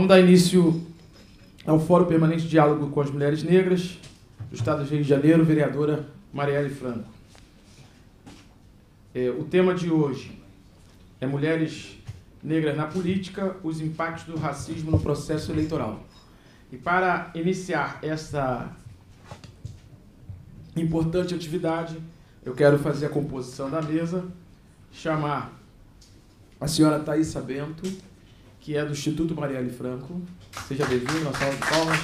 Vamos dar início ao Fórum Permanente de Diálogo com as Mulheres Negras do Estado do Rio de Janeiro, vereadora Marielle Franco. É, o tema de hoje é Mulheres Negras na Política, os impactos do racismo no processo eleitoral. E para iniciar essa importante atividade, eu quero fazer a composição da mesa, chamar a senhora Thaisa Bento, que é do Instituto Marielle Franco. Seja bem-vindo, uma salva de palmas.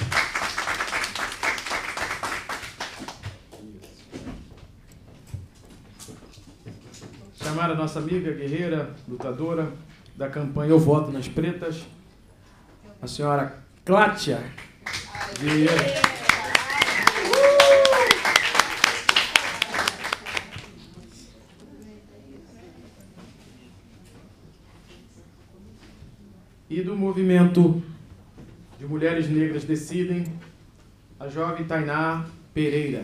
Chamar a nossa amiga, guerreira, lutadora da campanha Eu Voto nas Pretas, a senhora Clátia. Guerreira. e do movimento de mulheres negras decidem, a jovem Tainá Pereira.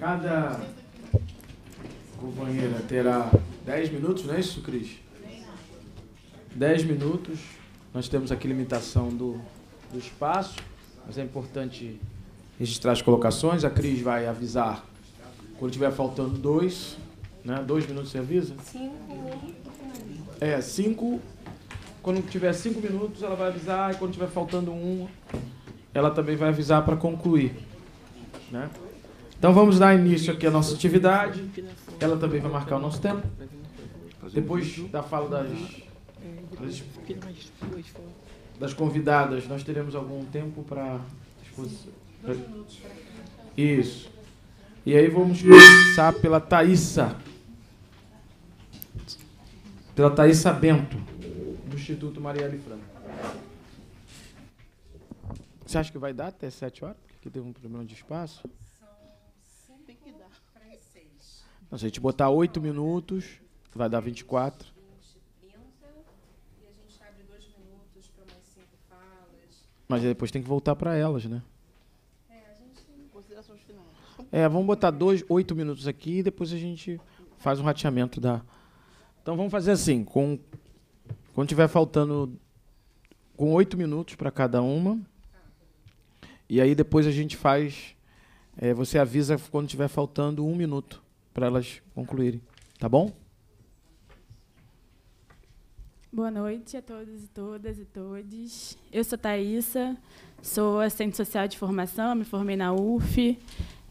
Cada companheira terá 10 minutos, não é isso, Cris? 10 minutos. Nós temos aqui limitação do, do espaço, mas é importante registrar as colocações. A Cris vai avisar quando tiver faltando dois, né? Dois minutos você avisa? Cinco. É, cinco. Quando tiver cinco minutos, ela vai avisar. E quando tiver faltando um, ela também vai avisar para concluir. Né? Então vamos dar início aqui à nossa atividade. Ela também vai marcar o nosso tempo. Depois da fala das das, convidadas, nós teremos algum tempo para exposição. Pra... Isso. E aí vamos começar pela Thaisa. Pela Thaisa Bento, do Instituto Marielle Franco. Você acha que vai dar até 7 horas? Porque teve um problema de espaço? Tem que dar. se a gente botar 8 minutos, vai dar 24. Mas depois tem que voltar para elas, né? É, a gente tem considerações finais. É, vamos botar dois, oito minutos aqui e depois a gente faz um rateamento da. Então vamos fazer assim, com quando tiver faltando com oito minutos para cada uma, e aí depois a gente faz, é, você avisa quando tiver faltando um minuto para elas concluírem, tá bom? Boa noite a todos e todas e todos. Eu sou Thaisa, sou assistente social de formação, me formei na UF,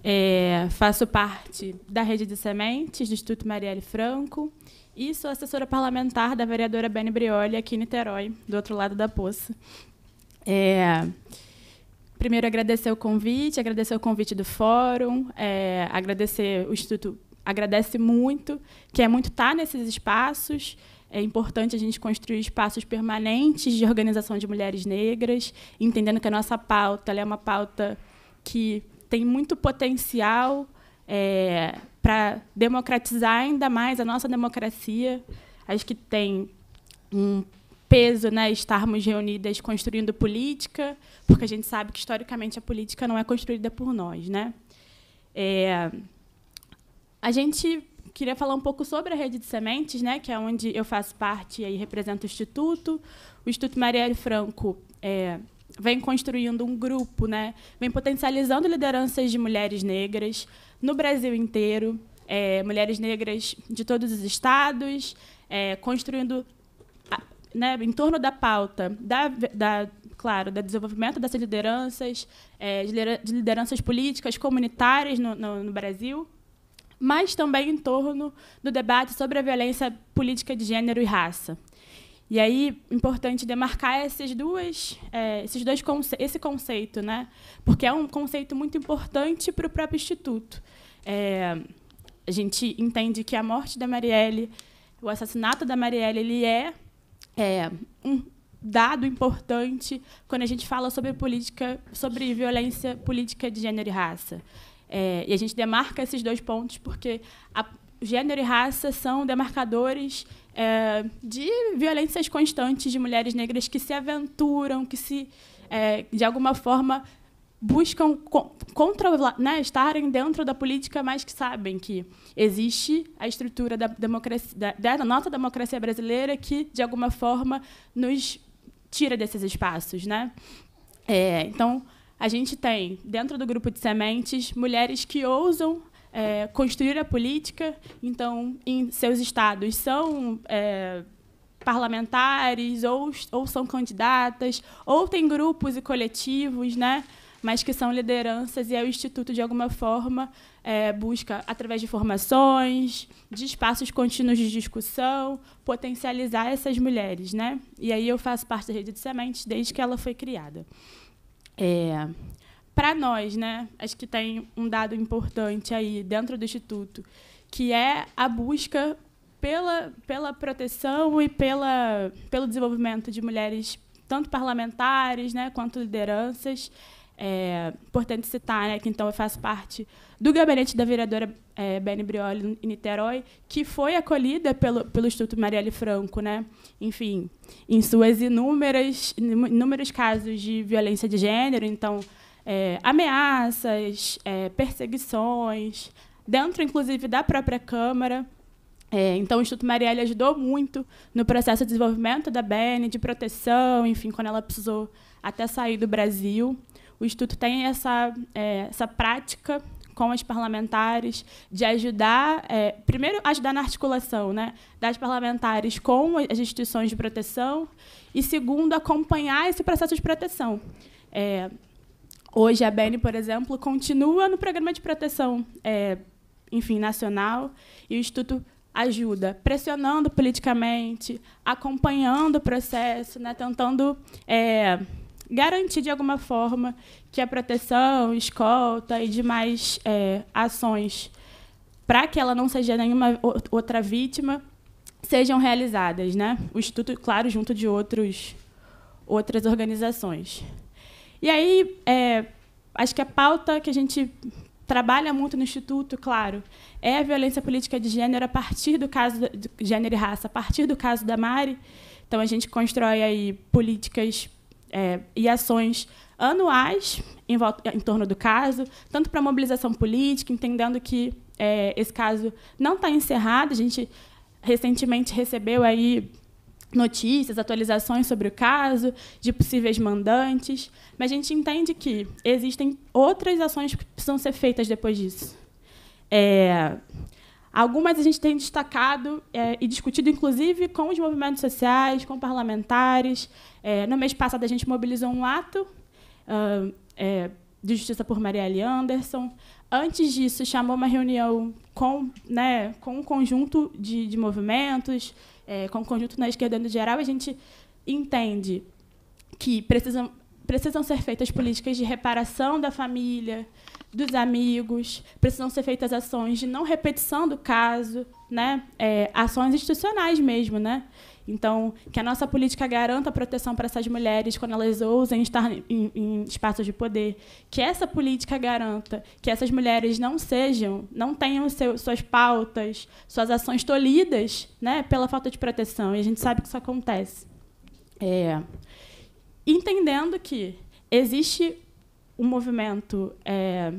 é, faço parte da rede de sementes do Instituto Marielle Franco e sou assessora parlamentar da vereadora Bene Brioli aqui em Niterói, do outro lado da poça. É, primeiro, agradecer o convite, agradecer o convite do fórum, é, agradecer o Instituto, agradece muito, que é muito estar tá nesses espaços, é importante a gente construir espaços permanentes de organização de mulheres negras, entendendo que a nossa pauta é uma pauta que tem muito potencial é, para democratizar ainda mais a nossa democracia. Acho que tem um peso né, estarmos reunidas construindo política, porque a gente sabe que, historicamente, a política não é construída por nós. Né? É, a gente queria falar um pouco sobre a rede de sementes, né, que é onde eu faço parte e aí represento o Instituto. O Instituto Marielle Franco é, vem construindo um grupo, né, vem potencializando lideranças de mulheres negras no Brasil inteiro, é, mulheres negras de todos os estados, é, construindo a, né, em torno da pauta da, da claro, do desenvolvimento dessas lideranças, é, de lideranças políticas, comunitárias no, no, no Brasil mas também em torno do debate sobre a violência política de gênero e raça. E aí, importante demarcar esses duas, é, esses dois conce esse conceito, né? Porque é um conceito muito importante para o próprio instituto. É, a gente entende que a morte da Marielle, o assassinato da Marielle, ele é, é um dado importante quando a gente fala sobre política, sobre violência política de gênero e raça. É, e a gente demarca esses dois pontos porque a, gênero e raça são demarcadores é, de violências constantes de mulheres negras que se aventuram, que se, é, de alguma forma, buscam controlar, né, estarem dentro da política, mas que sabem que existe a estrutura da, democracia, da, da nossa democracia brasileira que, de alguma forma, nos tira desses espaços. Né? É, então, a gente tem, dentro do grupo de sementes, mulheres que ousam é, construir a política, então, em seus estados são. É, parlamentares ou, ou são candidatas ou tem grupos e coletivos, né? mas que são lideranças e é o instituto de alguma forma é, busca através de formações, de espaços contínuos de discussão, potencializar essas mulheres, né? E aí eu faço parte da rede de sementes desde que ela foi criada. É, para nós, né, acho que tem um dado importante aí dentro do Instituto, que é a busca pela, pela proteção e pela, pelo desenvolvimento de mulheres, tanto parlamentares né, quanto lideranças. É importante citar né, que então eu faço parte do gabinete da vereadora é, Bene Brioli em Niterói, que foi acolhida pelo, pelo Instituto Marielle Franco, né? enfim, em suas inúmeras inúmeros casos de violência de gênero, então é, ameaças, é, perseguições, dentro inclusive da própria Câmara. É, então, o Instituto Marielle ajudou muito no processo de desenvolvimento da Bene, de proteção, enfim, quando ela precisou até sair do Brasil o Instituto tem essa, é, essa prática com as parlamentares, de ajudar, é, primeiro, ajudar na articulação né, das parlamentares com as instituições de proteção, e, segundo, acompanhar esse processo de proteção. É, hoje, a BN, por exemplo, continua no programa de proteção é, enfim, nacional, e o Instituto ajuda, pressionando politicamente, acompanhando o processo, né, tentando é, garantir de alguma forma que a proteção, escolta e demais é, ações para que ela não seja nenhuma outra vítima sejam realizadas, né? O instituto, claro, junto de outros outras organizações. E aí, é, acho que a pauta que a gente trabalha muito no Instituto, claro, é a violência política de gênero a partir do caso de gênero e raça, a partir do caso da Mari. Então a gente constrói aí políticas é, e ações anuais em, volta, em torno do caso, tanto para mobilização política, entendendo que é, esse caso não está encerrado. A gente recentemente recebeu aí notícias, atualizações sobre o caso, de possíveis mandantes, mas a gente entende que existem outras ações que precisam ser feitas depois disso. É, Algumas a gente tem destacado é, e discutido, inclusive, com os movimentos sociais, com parlamentares. É, no mês passado, a gente mobilizou um ato uh, é, de justiça por Marielle Anderson. Antes disso, chamou uma reunião com, né, com um conjunto de, de movimentos, é, com um conjunto na esquerda no geral. A gente entende que precisam, precisam ser feitas políticas de reparação da família, dos amigos, precisam ser feitas ações de não repetição do caso, né? É, ações institucionais mesmo, né? Então, que a nossa política garanta proteção para essas mulheres quando elas ousem estar em, em, espaços de poder. Que essa política garanta que essas mulheres não sejam, não tenham seu, suas pautas, suas ações tolhidas né, pela falta de proteção. E a gente sabe que isso acontece. É, entendendo que existe um movimento é,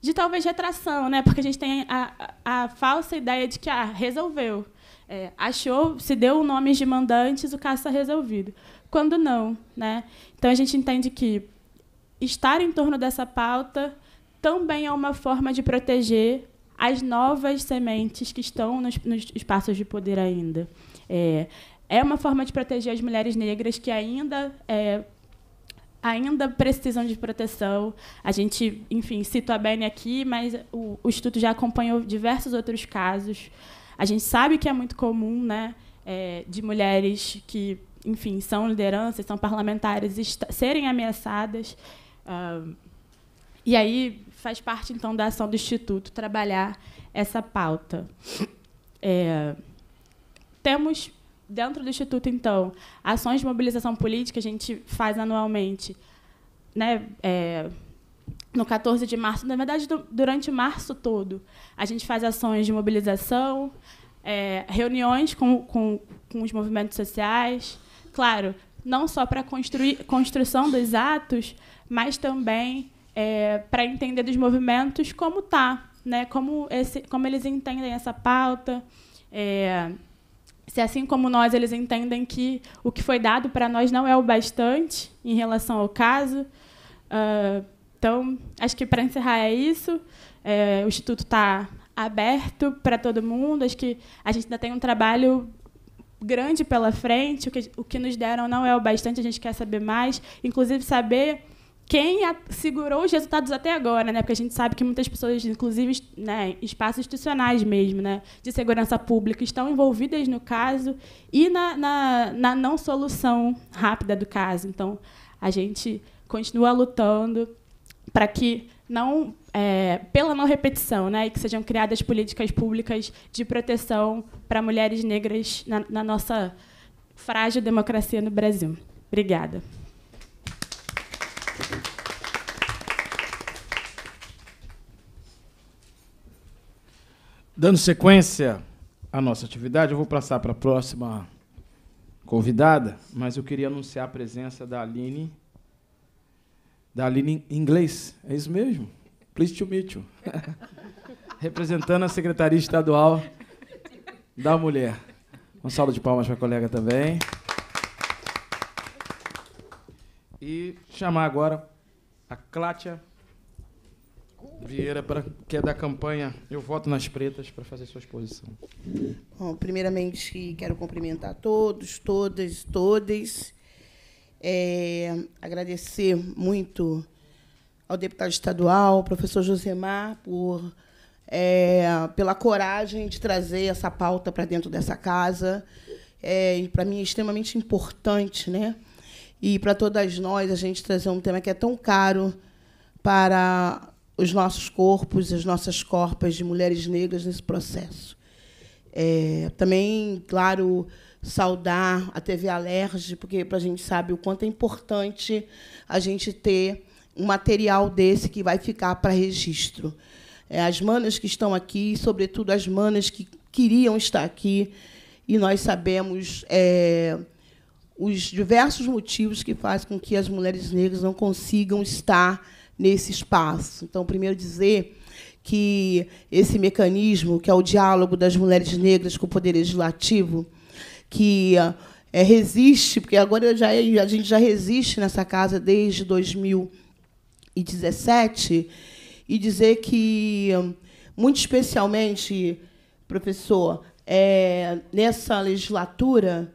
de talvez retração, né? Porque a gente tem a, a, a falsa ideia de que ah, resolveu. É, achou, se deu nomes de mandantes, o caso está resolvido. Quando não, né? Então a gente entende que estar em torno dessa pauta também é uma forma de proteger as novas sementes que estão nos, nos espaços de poder ainda. É, é uma forma de proteger as mulheres negras que ainda é, ainda precisam de proteção. A gente, enfim, cito a Bene aqui, mas o, o Instituto já acompanhou diversos outros casos. A gente sabe que é muito comum, né, é, de mulheres que, enfim, são lideranças, são parlamentares, serem ameaçadas. Uh, e aí faz parte, então, da ação do Instituto trabalhar essa pauta. É, temos dentro do Instituto, então, ações de mobilização política a gente faz anualmente. Né? É, no 14 de março, na verdade, do, durante março todo, a gente faz ações de mobilização, é, reuniões com, com, com os movimentos sociais. Claro, não só para construir construção dos atos, mas também é, para entender dos movimentos como tá, né? Como esse, como eles entendem essa pauta. É, se assim como nós eles entendem que o que foi dado para nós não é o bastante em relação ao caso. Uh, então, acho que para encerrar é isso. É, o Instituto está aberto para todo mundo. Acho que a gente ainda tem um trabalho grande pela frente. O que, o que nos deram não é o bastante, a gente quer saber mais. Inclusive, saber quem a, segurou os resultados até agora, né? Porque a gente sabe que muitas pessoas, inclusive, né, espaços institucionais mesmo, né, de segurança pública, estão envolvidas no caso e na, na, na não solução rápida do caso. Então, a gente continua lutando para que não é, pela não repetição, né, e que sejam criadas políticas públicas de proteção para mulheres negras na, na nossa frágil democracia no Brasil. Obrigada. Dando sequência à nossa atividade, eu vou passar para a próxima convidada, mas eu queria anunciar a presença da Aline, da Aline em inglês, é isso mesmo? Please to meet you. Representando a Secretaria Estadual da Mulher. Uma salva de palmas para a colega também. E chamar agora a Clátia Vieira, pra, que é da campanha Eu Voto nas Pretas, para fazer sua exposição. Bom, primeiramente, quero cumprimentar todos, todas, todas. É, agradecer muito ao deputado estadual, professor Josemar, por, é, pela coragem de trazer essa pauta para dentro dessa casa. É, para mim é extremamente importante, né? E para todas nós, a gente trazer um tema que é tão caro para os nossos corpos, as nossas corpas de mulheres negras nesse processo. É, também, claro, saudar a TV Alerge, porque para a gente sabe o quanto é importante a gente ter um material desse que vai ficar para registro. É, as manas que estão aqui, sobretudo as manas que queriam estar aqui, e nós sabemos é, os diversos motivos que fazem com que as mulheres negras não consigam estar nesse espaço. Então, primeiro dizer que esse mecanismo, que é o diálogo das mulheres negras com o poder legislativo, que eh, é, resiste, porque agora já, a gente já resiste nessa casa desde 2017, e dizer que, muito especialmente, professor, é, nessa legislatura,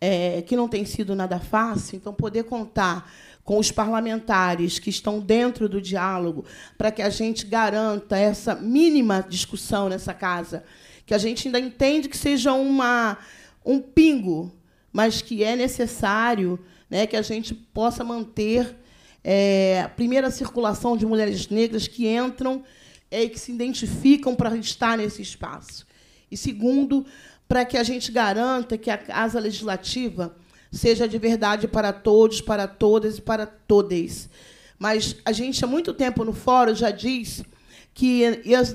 é, que não tem sido nada fácil, então poder contar com os parlamentares que estão dentro do diálogo, para que a gente garanta essa mínima discussão nessa casa, que a gente ainda entende que seja uma, um pingo, mas que é necessário né, que a gente possa manter é, a primeira circulação de mulheres negras que entram é, e que se identificam para estar nesse espaço. E, segundo, para que a gente garanta que a Casa Legislativa seja de verdade para todos, para todas e para todas. Mas a gente há muito tempo no fórum já diz que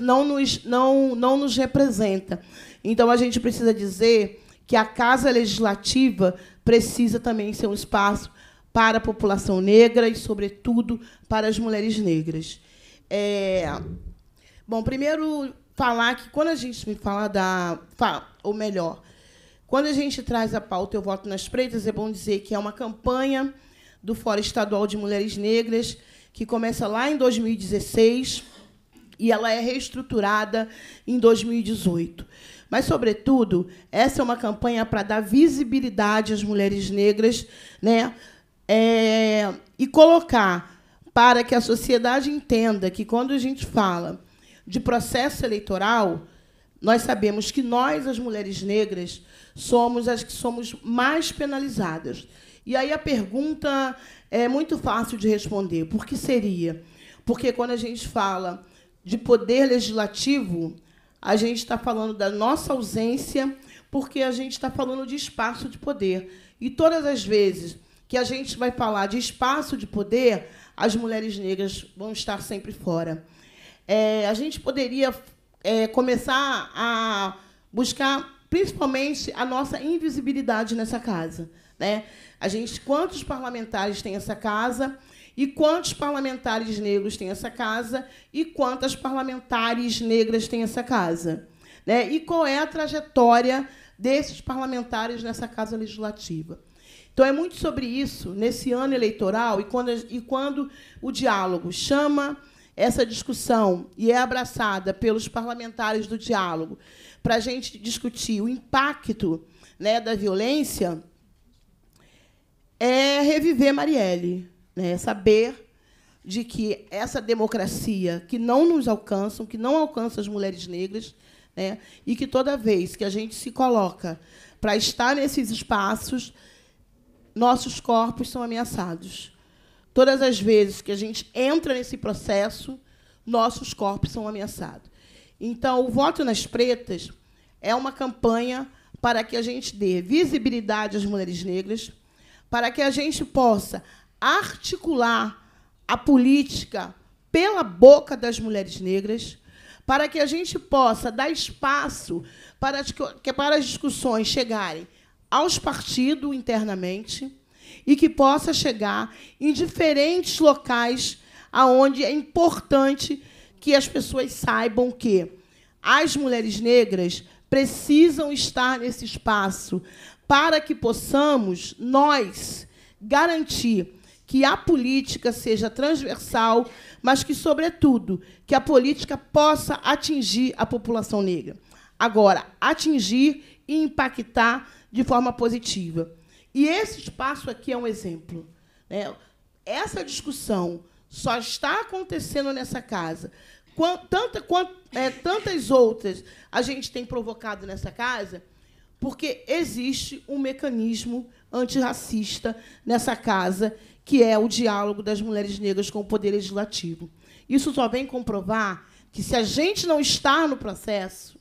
não nos, não, não nos representa. Então a gente precisa dizer que a Casa Legislativa precisa também ser um espaço para a população negra e, sobretudo, para as mulheres negras. É... Bom, primeiro falar que quando a gente me fala da, ou melhor, quando a gente traz a pauta Eu Voto nas Pretas, é bom dizer que é uma campanha do Fórum Estadual de Mulheres Negras, que começa lá em 2016 e ela é reestruturada em 2018. Mas, sobretudo, essa é uma campanha para dar visibilidade às mulheres negras né? É, e colocar para que a sociedade entenda que, quando a gente fala de processo eleitoral, nós sabemos que nós, as mulheres negras, somos as que somos mais penalizadas. E aí a pergunta é muito fácil de responder. Por que seria? Porque quando a gente fala de poder legislativo, a gente está falando da nossa ausência, porque a gente está falando de espaço de poder. E todas as vezes que a gente vai falar de espaço de poder, as mulheres negras vão estar sempre fora. É, a gente poderia é, começar a buscar principalmente a nossa invisibilidade nessa casa. Né? A gente, quantos parlamentares tem essa casa? E quantos parlamentares negros tem essa casa? E quantas parlamentares negras tem essa casa? Né? E qual é a trajetória desses parlamentares nessa casa legislativa? Então, é muito sobre isso, nesse ano eleitoral, e quando, e quando o diálogo chama essa discussão e é abraçada pelos parlamentares do diálogo, para a gente discutir o impacto né, da violência é reviver Marielle, né, saber de que essa democracia que não nos alcança, que não alcança as mulheres negras, né, e que toda vez que a gente se coloca para estar nesses espaços, nossos corpos são ameaçados. Todas as vezes que a gente entra nesse processo, nossos corpos são ameaçados. Então, o Voto nas Pretas é uma campanha para que a gente dê visibilidade às mulheres negras, para que a gente possa articular a política pela boca das mulheres negras, para que a gente possa dar espaço para, que, para as discussões chegarem aos partidos internamente e que possa chegar em diferentes locais aonde é importante que as pessoas saibam que as mulheres negras precisam estar nesse espaço para que possamos nós garantir que a política seja transversal, mas que sobretudo que a política possa atingir a população negra. Agora, atingir e impactar de forma positiva. E esse espaço aqui é um exemplo. Né? Essa discussão só está acontecendo nessa casa. tanta, quanto, é, tantas outras a gente tem provocado nessa casa, porque existe um mecanismo antirracista nessa casa, que é o diálogo das mulheres negras com o poder legislativo. Isso só vem comprovar que, se a gente não está no processo,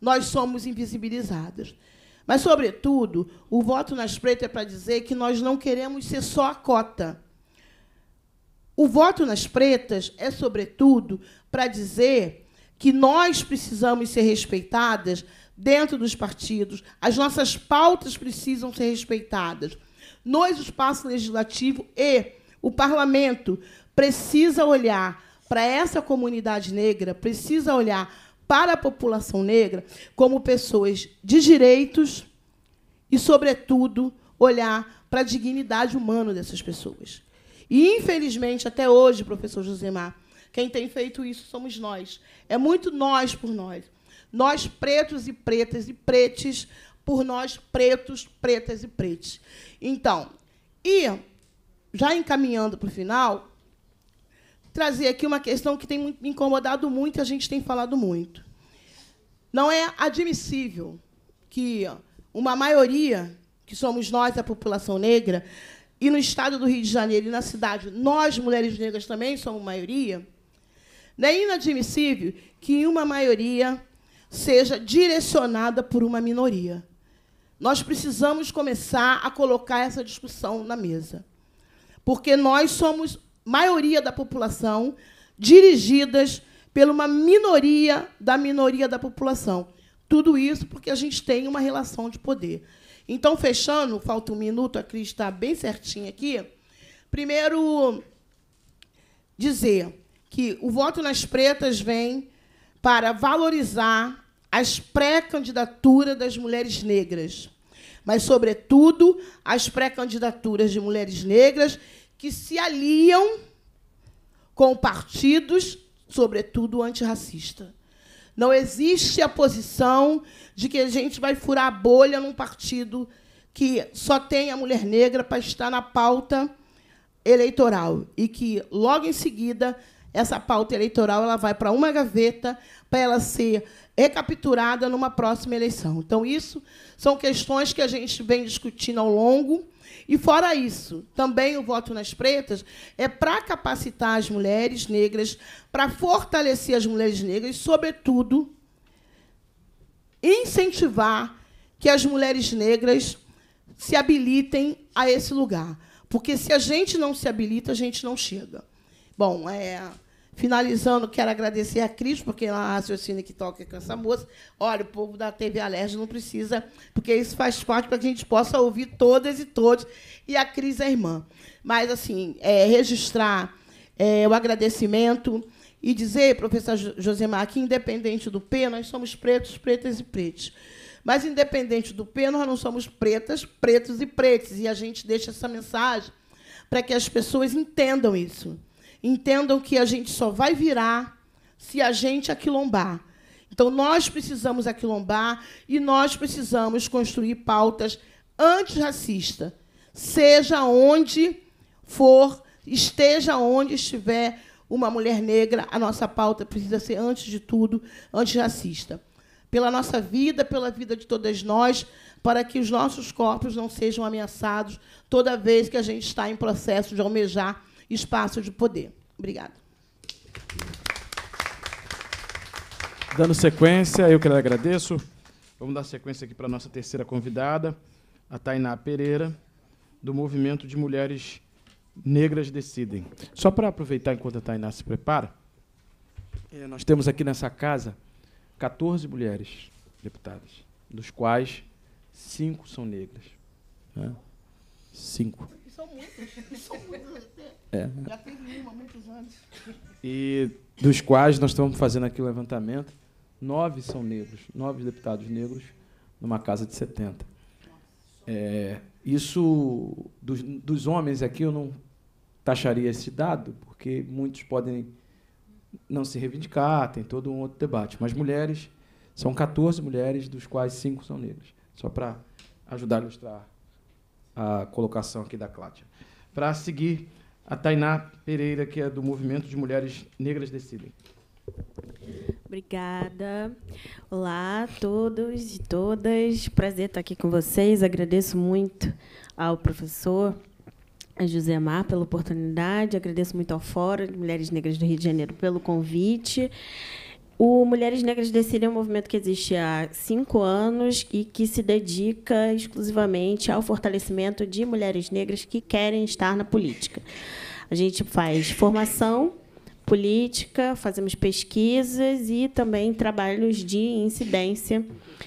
nós somos invisibilizadas. Mas, sobretudo, o voto nas pretas é para dizer que nós não queremos ser só a cota. O voto nas pretas é, sobretudo, para dizer que nós precisamos ser respeitadas dentro dos partidos, as nossas pautas precisam ser respeitadas. Nós, o espaço legislativo e o parlamento precisa olhar para essa comunidade negra, precisa olhar para a população negra como pessoas de direitos e, sobretudo, olhar para a dignidade humana dessas pessoas. E, infelizmente, até hoje, professor Josemar, quem tem feito isso somos nós. É muito nós por nós. Nós, pretos e pretas e pretes, por nós, pretos, pretas e pretes. Então, e, já encaminhando para o final, trazer aqui uma questão que tem me incomodado muito e a gente tem falado muito. Não é admissível que uma maioria, que somos nós, a população negra, e no estado do Rio de Janeiro e na cidade, nós, mulheres negras, também somos maioria, é inadmissível que uma maioria seja direcionada por uma minoria. Nós precisamos começar a colocar essa discussão na mesa. Porque nós somos maioria da população dirigidas por uma minoria da minoria da população. Tudo isso porque a gente tem uma relação de poder. Então, fechando, falta um minuto, a Cris está bem certinha aqui. Primeiro, dizer que o voto nas pretas vem para valorizar as pré-candidaturas das mulheres negras, mas, sobretudo, as pré-candidaturas de mulheres negras que se aliam com partidos, sobretudo antirracistas. Não existe a posição de que a gente vai furar a bolha num partido que só tem a mulher negra para estar na pauta eleitoral e que logo em seguida essa pauta eleitoral ela vai para uma gaveta para ela ser recapturada numa próxima eleição. Então isso são questões que a gente vem discutindo ao longo e fora isso, também o voto nas pretas é para capacitar as mulheres negras, para fortalecer as mulheres negras, e, sobretudo incentivar que as mulheres negras se habilitem a esse lugar. Porque se a gente não se habilita, a gente não chega. Bom, é Finalizando, quero agradecer a Cris, porque ela é raciocina que toca e cansa moça. Olha, o povo da TV Alerj não precisa, porque isso faz parte para que a gente possa ouvir todas e todos. E a Cris é irmã. Mas, assim, é, registrar é, o agradecimento e dizer, professor Josemar, que independente do P, nós somos pretos, pretas e pretos. Mas, independente do P, nós não somos pretas, pretos e pretos. E a gente deixa essa mensagem para que as pessoas entendam isso entendam que a gente só vai virar se a gente aquilombar. Então, nós precisamos aquilombar e nós precisamos construir pautas antirracistas, seja onde for, esteja onde estiver uma mulher negra, a nossa pauta precisa ser, antes de tudo, antirracista. Pela nossa vida, pela vida de todas nós, para que os nossos corpos não sejam ameaçados toda vez que a gente está em processo de almejar espaço de poder. Obrigada. Dando sequência, eu que agradeço. Vamos dar sequência aqui para a nossa terceira convidada, a Tainá Pereira, do Movimento de Mulheres Negras Decidem. Só para aproveitar enquanto a Tainá se prepara, eh, nós temos aqui nessa casa 14 mulheres deputadas, dos quais cinco são negras. Né? Cinco. São muitas. São muitas. É. Já teve uma há muitos anos. E dos quais nós estamos fazendo aqui o levantamento, nove são negros, nove deputados negros numa casa de 70. É, isso dos, dos homens aqui eu não taxaria esse dado, porque muitos podem não se reivindicar, tem todo um outro debate. Mas mulheres, são 14 mulheres, dos quais cinco são negras. Só para ajudar a ilustrar a colocação aqui da Cláudia. Para seguir a Tainá Pereira, que é do Movimento de Mulheres Negras Decidem. Obrigada. Olá a todos e todas. Prazer estar aqui com vocês. Agradeço muito ao professor José Mar pela oportunidade. Agradeço muito ao Fórum de Mulheres Negras do Rio de Janeiro pelo convite. O Mulheres Negras Decidem é um movimento que existe há cinco anos e que se dedica exclusivamente ao fortalecimento de mulheres negras que querem estar na política. A gente faz formação política, fazemos pesquisas e também trabalhos de incidência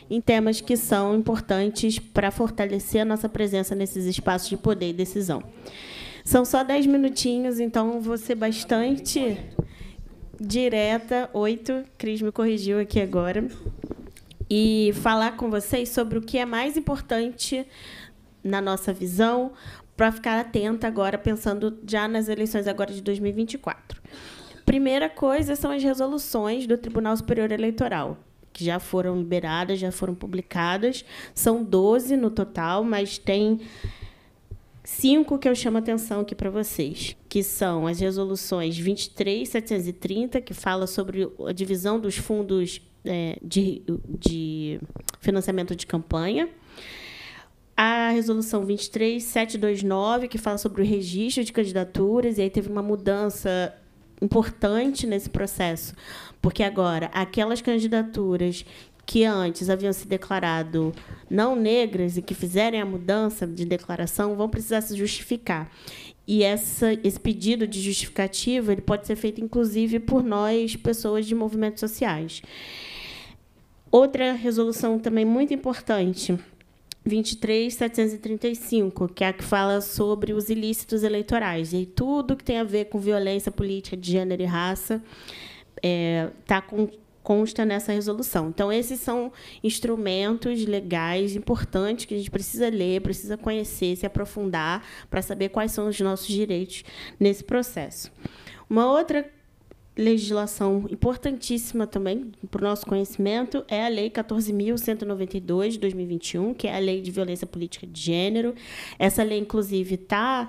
em temas que são importantes para fortalecer a nossa presença nesses espaços de poder e decisão. São só dez minutinhos, então vou ser bastante direta oito Cris me corrigiu aqui agora, e falar com vocês sobre o que é mais importante na nossa visão para ficar atenta agora, pensando já nas eleições agora de 2024. Primeira coisa são as resoluções do Tribunal Superior Eleitoral que já foram liberadas, já foram publicadas. São 12 no total, mas tem cinco que eu chamo atenção aqui para vocês, que são as resoluções 23.730, que fala sobre a divisão dos fundos é, de, de financiamento de campanha, a resolução 23729, que fala sobre o registro de candidaturas, e aí teve uma mudança importante nesse processo, porque agora aquelas candidaturas que antes haviam se declarado não negras e que fizerem a mudança de declaração vão precisar se justificar. E essa, esse pedido de justificativa ele pode ser feito, inclusive, por nós, pessoas de movimentos sociais. Outra resolução também muito importante, 23.735, que é a que fala sobre os ilícitos eleitorais. E tudo que tem a ver com violência política de gênero e raça está é, tá com consta nessa resolução. Então, esses são instrumentos legais importantes que a gente precisa ler, precisa conhecer, se aprofundar para saber quais são os nossos direitos nesse processo. Uma outra legislação importantíssima também para o nosso conhecimento é a Lei 14.192 de 2021, que é a Lei de Violência Política de Gênero. Essa lei, inclusive, está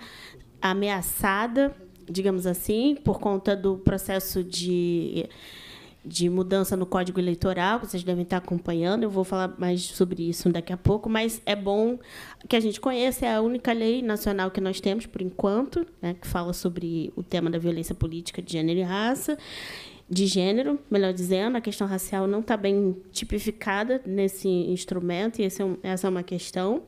ameaçada, digamos assim, por conta do processo de de mudança no Código Eleitoral, que vocês devem estar acompanhando. Eu vou falar mais sobre isso daqui a pouco, mas é bom que a gente conheça. É a única lei nacional que nós temos, por enquanto, né, que fala sobre o tema da violência política de gênero e raça. De gênero, melhor dizendo, a questão racial não está bem tipificada nesse instrumento, e é um, essa é uma questão.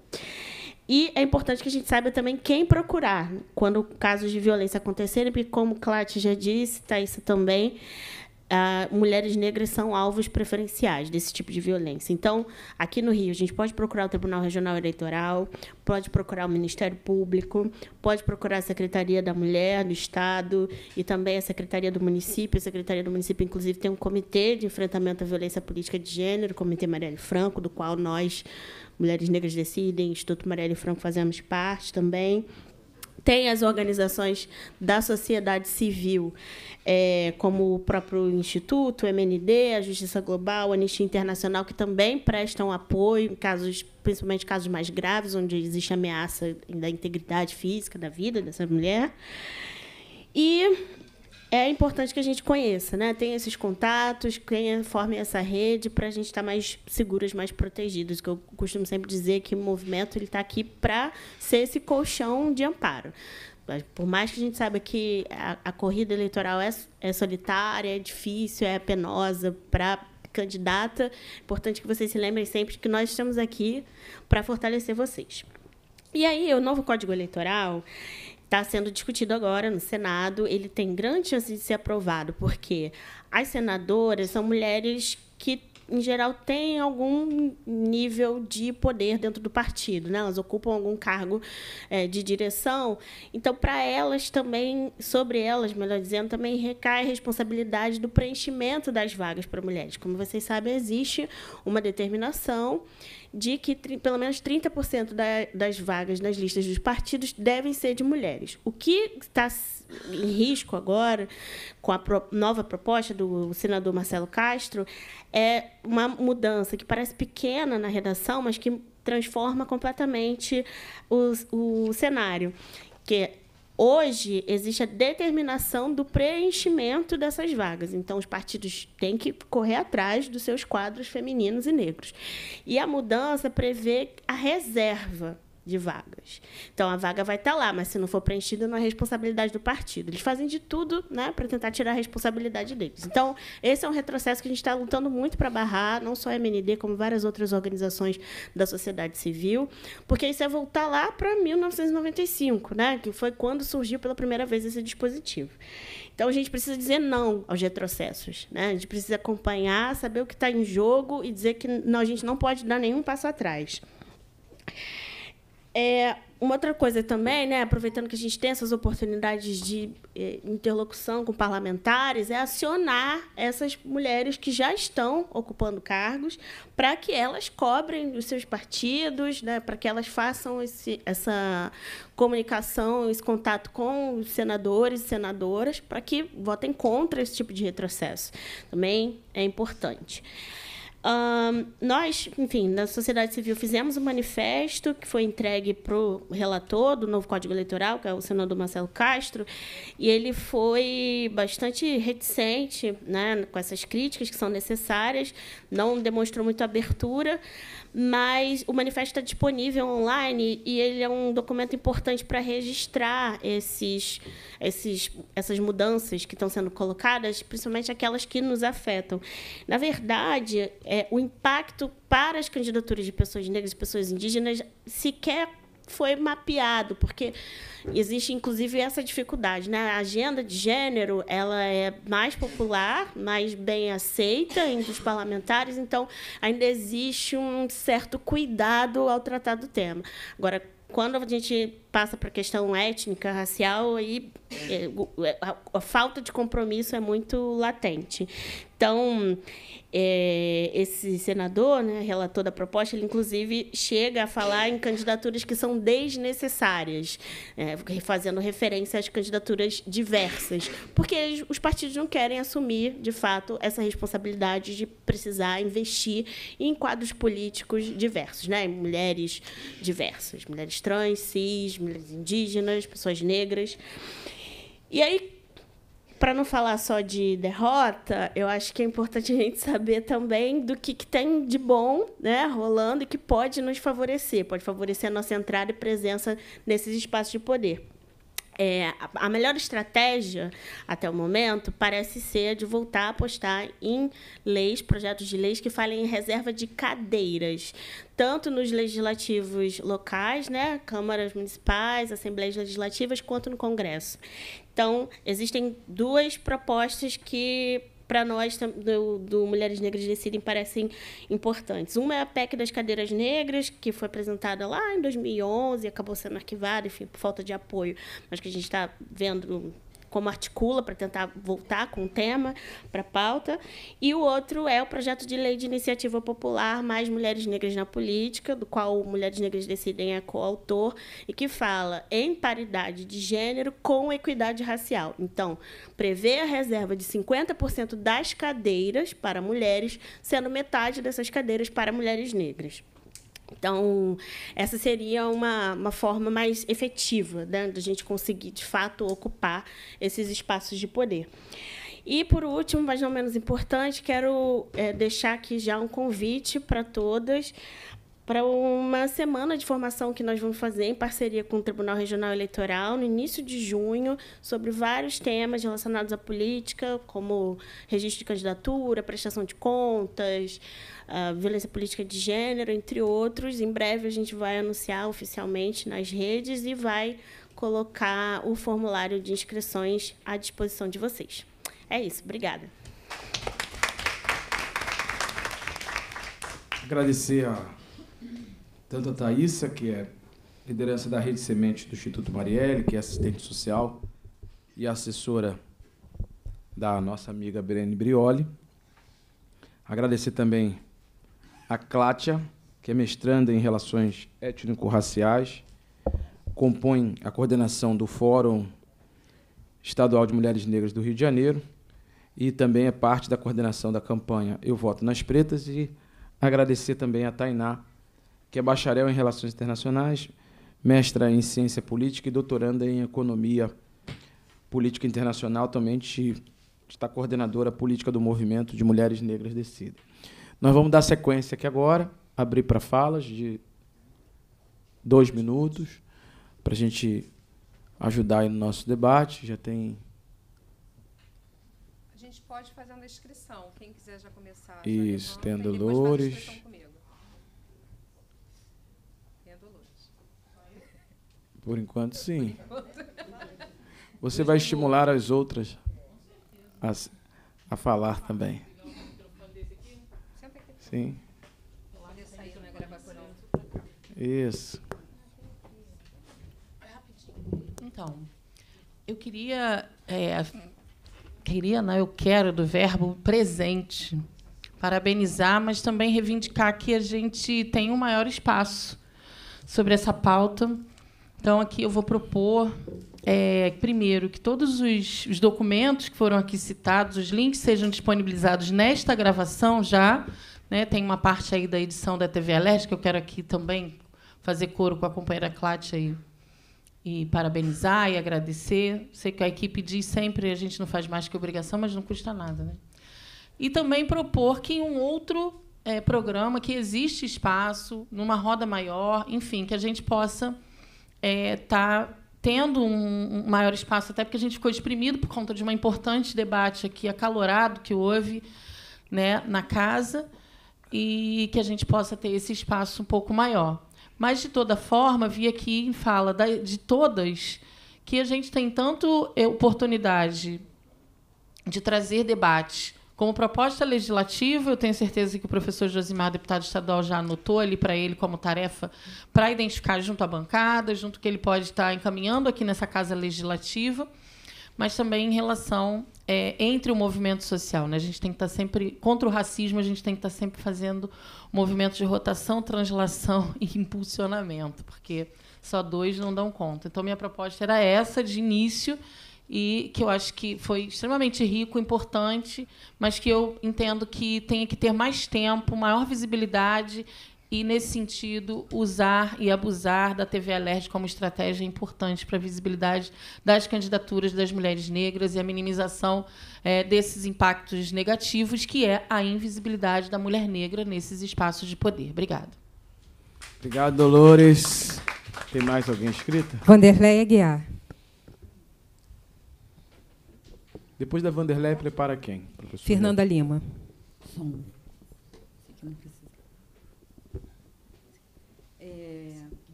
E é importante que a gente saiba também quem procurar quando casos de violência acontecerem, porque, como Cláudia já disse, Thaís também, Uh, mulheres negras são alvos preferenciais desse tipo de violência. Então, aqui no Rio, a gente pode procurar o Tribunal Regional Eleitoral, pode procurar o Ministério Público, pode procurar a Secretaria da Mulher do Estado e também a Secretaria do Município. A Secretaria do Município, inclusive, tem um comitê de enfrentamento à violência política de gênero, o Comitê Marielle Franco, do qual nós, Mulheres Negras Decidem, Instituto Marielle Franco, fazemos parte também tem as organizações da sociedade civil, é, como o próprio Instituto, o MND, a Justiça Global, a Anistia Internacional, que também prestam apoio em casos, principalmente casos mais graves, onde existe ameaça da integridade física da vida dessa mulher. E é importante que a gente conheça, né? Tenha esses contatos, tenha, forme essa rede para a gente estar tá mais seguras, mais protegidos. Que eu costumo sempre dizer que o movimento ele está aqui para ser esse colchão de amparo. Por mais que a gente saiba que a, a corrida eleitoral é, é solitária, é difícil, é penosa para candidata, é importante que vocês se lembrem sempre que nós estamos aqui para fortalecer vocês. E aí, o novo Código Eleitoral, está sendo discutido agora no Senado. Ele tem grande chance de ser aprovado, porque as senadoras são mulheres que em geral, têm algum nível de poder dentro do partido, né? elas ocupam algum cargo é, de direção. Então, para elas também, sobre elas, melhor dizendo, também recai a responsabilidade do preenchimento das vagas para mulheres. Como vocês sabem, existe uma determinação de que pelo menos 30% da, das vagas nas listas dos partidos devem ser de mulheres. O que está em risco agora, com a pro, nova proposta do senador Marcelo Castro, é uma mudança que parece pequena na redação, mas que transforma completamente o, o cenário. Que Hoje existe a determinação do preenchimento dessas vagas. Então, os partidos têm que correr atrás dos seus quadros femininos e negros. E a mudança prevê a reserva de vagas. Então a vaga vai estar tá lá, mas se não for preenchida, não é responsabilidade do partido. Eles fazem de tudo, né, para tentar tirar a responsabilidade deles. Então esse é um retrocesso que a gente está lutando muito para barrar, não só a MND como várias outras organizações da sociedade civil, porque isso é voltar lá para 1995, né, que foi quando surgiu pela primeira vez esse dispositivo. Então a gente precisa dizer não aos retrocessos, né? A gente precisa acompanhar, saber o que está em jogo e dizer que não, a gente não pode dar nenhum passo atrás. É, uma outra coisa também, né, aproveitando que a gente tem essas oportunidades de é, interlocução com parlamentares, é acionar essas mulheres que já estão ocupando cargos para que elas cobrem os seus partidos, né, para que elas façam esse, essa comunicação, esse contato com os senadores e senadoras, para que votem contra esse tipo de retrocesso. Também é importante. Um, nós, enfim, na sociedade civil fizemos um manifesto que foi entregue para o relator do novo Código Eleitoral, que é o senador Marcelo Castro, e ele foi bastante reticente né, com essas críticas que são necessárias, não demonstrou muita abertura, mas o manifesto está disponível online e ele é um documento importante para registrar esses, esses, essas mudanças que estão sendo colocadas, principalmente aquelas que nos afetam. Na verdade, é, o impacto para as candidaturas de pessoas negras e pessoas indígenas sequer foi mapeado, porque existe inclusive essa dificuldade, né? A agenda de gênero, ela é mais popular, mais bem aceita entre os parlamentares, então ainda existe um certo cuidado ao tratar do tema. Agora, quando a gente passa para a questão étnica, racial, e é, é, a, a, falta de compromisso é muito latente. Então, é, esse senador, né, relator da proposta, ele inclusive chega a falar em candidaturas que são desnecessárias, é, fazendo referência às candidaturas diversas, porque os partidos não querem assumir, de fato, essa responsabilidade de precisar investir em quadros políticos diversos, né, mulheres diversas, mulheres trans, cis, mulheres indígenas, pessoas negras. E aí, para não falar só de derrota, eu acho que é importante a gente saber também do que, que tem de bom né, rolando e que pode nos favorecer, pode favorecer a nossa entrada e presença nesses espaços de poder. É, a melhor estratégia até o momento parece ser de voltar a apostar em leis, projetos de leis que falem em reserva de cadeiras, tanto nos legislativos locais, né, câmaras municipais, assembleias legislativas, quanto no Congresso. Então, existem duas propostas que para nós do, do, Mulheres Negras Decidem parecem importantes. Uma é a PEC das cadeiras negras, que foi apresentada lá em 2011, acabou sendo arquivada, enfim, por falta de apoio, mas que a gente está vendo como articula para tentar voltar com o tema para a pauta, e o outro é o projeto de lei de iniciativa popular Mais Mulheres Negras na Política, do qual Mulheres Negras Decidem é coautor, e que fala em paridade de gênero com equidade racial. Então, prevê a reserva de 50% das cadeiras para mulheres, sendo metade dessas cadeiras para mulheres negras. Então, essa seria uma, uma forma mais efetiva né, da gente conseguir, de fato, ocupar esses espaços de poder. E, por último, mas não menos importante, quero é, deixar aqui já um convite para todas para uma semana de formação que nós vamos fazer em parceria com o Tribunal Regional Eleitoral no início de junho sobre vários temas relacionados à política, como registro de candidatura, prestação de contas, ah, violência política de gênero, entre outros. Em breve a gente vai anunciar oficialmente nas redes e vai colocar o formulário de inscrições à disposição de vocês. É isso, obrigada. Agradecer a tanto a que é liderança da Rede Semente do Instituto Marielle, que é assistente social e assessora da nossa amiga Berene Brioli. Agradecer também a Clátia, que é mestranda em Relações Étnico-Raciais, compõe a coordenação do Fórum Estadual de Mulheres Negras do Rio de Janeiro e também é parte da coordenação da campanha Eu Voto nas Pretas e agradecer também a Tainá, que é bacharel em Relações Internacionais, mestra em Ciência Política e doutoranda em Economia Política Internacional, também está coordenadora política do Movimento de Mulheres Negras Decidem. Nós vamos dar sequência aqui agora, abrir para falas de dois minutos, para a gente ajudar aí no nosso debate. Já tem. A gente pode fazer uma inscrição, quem quiser já começar. Isso, tem a Dolores. Por enquanto, sim. Você vai estimular as outras a, a falar também. Sim. Isso. Então, eu queria, é, queria, não, eu quero do verbo presente parabenizar, mas também reivindicar que a gente tem um maior espaço sobre essa pauta. Então, aqui eu vou propor, é, primeiro, que todos os, os documentos que foram aqui citados, os links, sejam disponibilizados nesta gravação já né? Tem uma parte aí da edição da TV Alerj que eu quero aqui também fazer coro com a companheira Cláudia e, e parabenizar e agradecer. Sei que a equipe diz sempre a gente não faz mais que obrigação, mas não custa nada. Né? E também propor que em um outro é, programa, que existe espaço, numa roda maior, enfim, que a gente possa estar é, tá tendo um, um, maior espaço, até porque a gente ficou exprimido por conta de um importante debate aqui acalorado que houve né, na casa e que a gente possa ter esse espaço um pouco maior. Mas, de toda forma, vi aqui em fala de todas que a gente tem tanto eh, oportunidade de trazer debate como proposta legislativa, eu tenho certeza que o professor Josimar, deputado estadual, já anotou ali para ele como tarefa para identificar junto à bancada, junto que ele pode estar tá encaminhando aqui nessa casa legislativa mas também em relação é, entre o movimento social. Né? A gente tem que estar tá sempre. Contra o racismo, a gente tem que estar tá sempre fazendo movimentos de rotação, translação e impulsionamento, porque só dois não dão conta. Então, minha proposta era essa de início e que eu acho que foi extremamente rico, importante, mas que eu entendo que tem que ter mais tempo, maior visibilidade e, nesse sentido, usar e abusar da TV Alerj como estratégia é importante para a visibilidade das candidaturas das mulheres negras e a minimização é, desses impactos negativos, que é a invisibilidade da mulher negra nesses espaços de poder. Obrigada. Obrigado, Dolores. Tem mais alguém inscrita? Vanderlei Aguiar. Depois da Vanderlei, prepara quem? Professor? Fernanda Lima.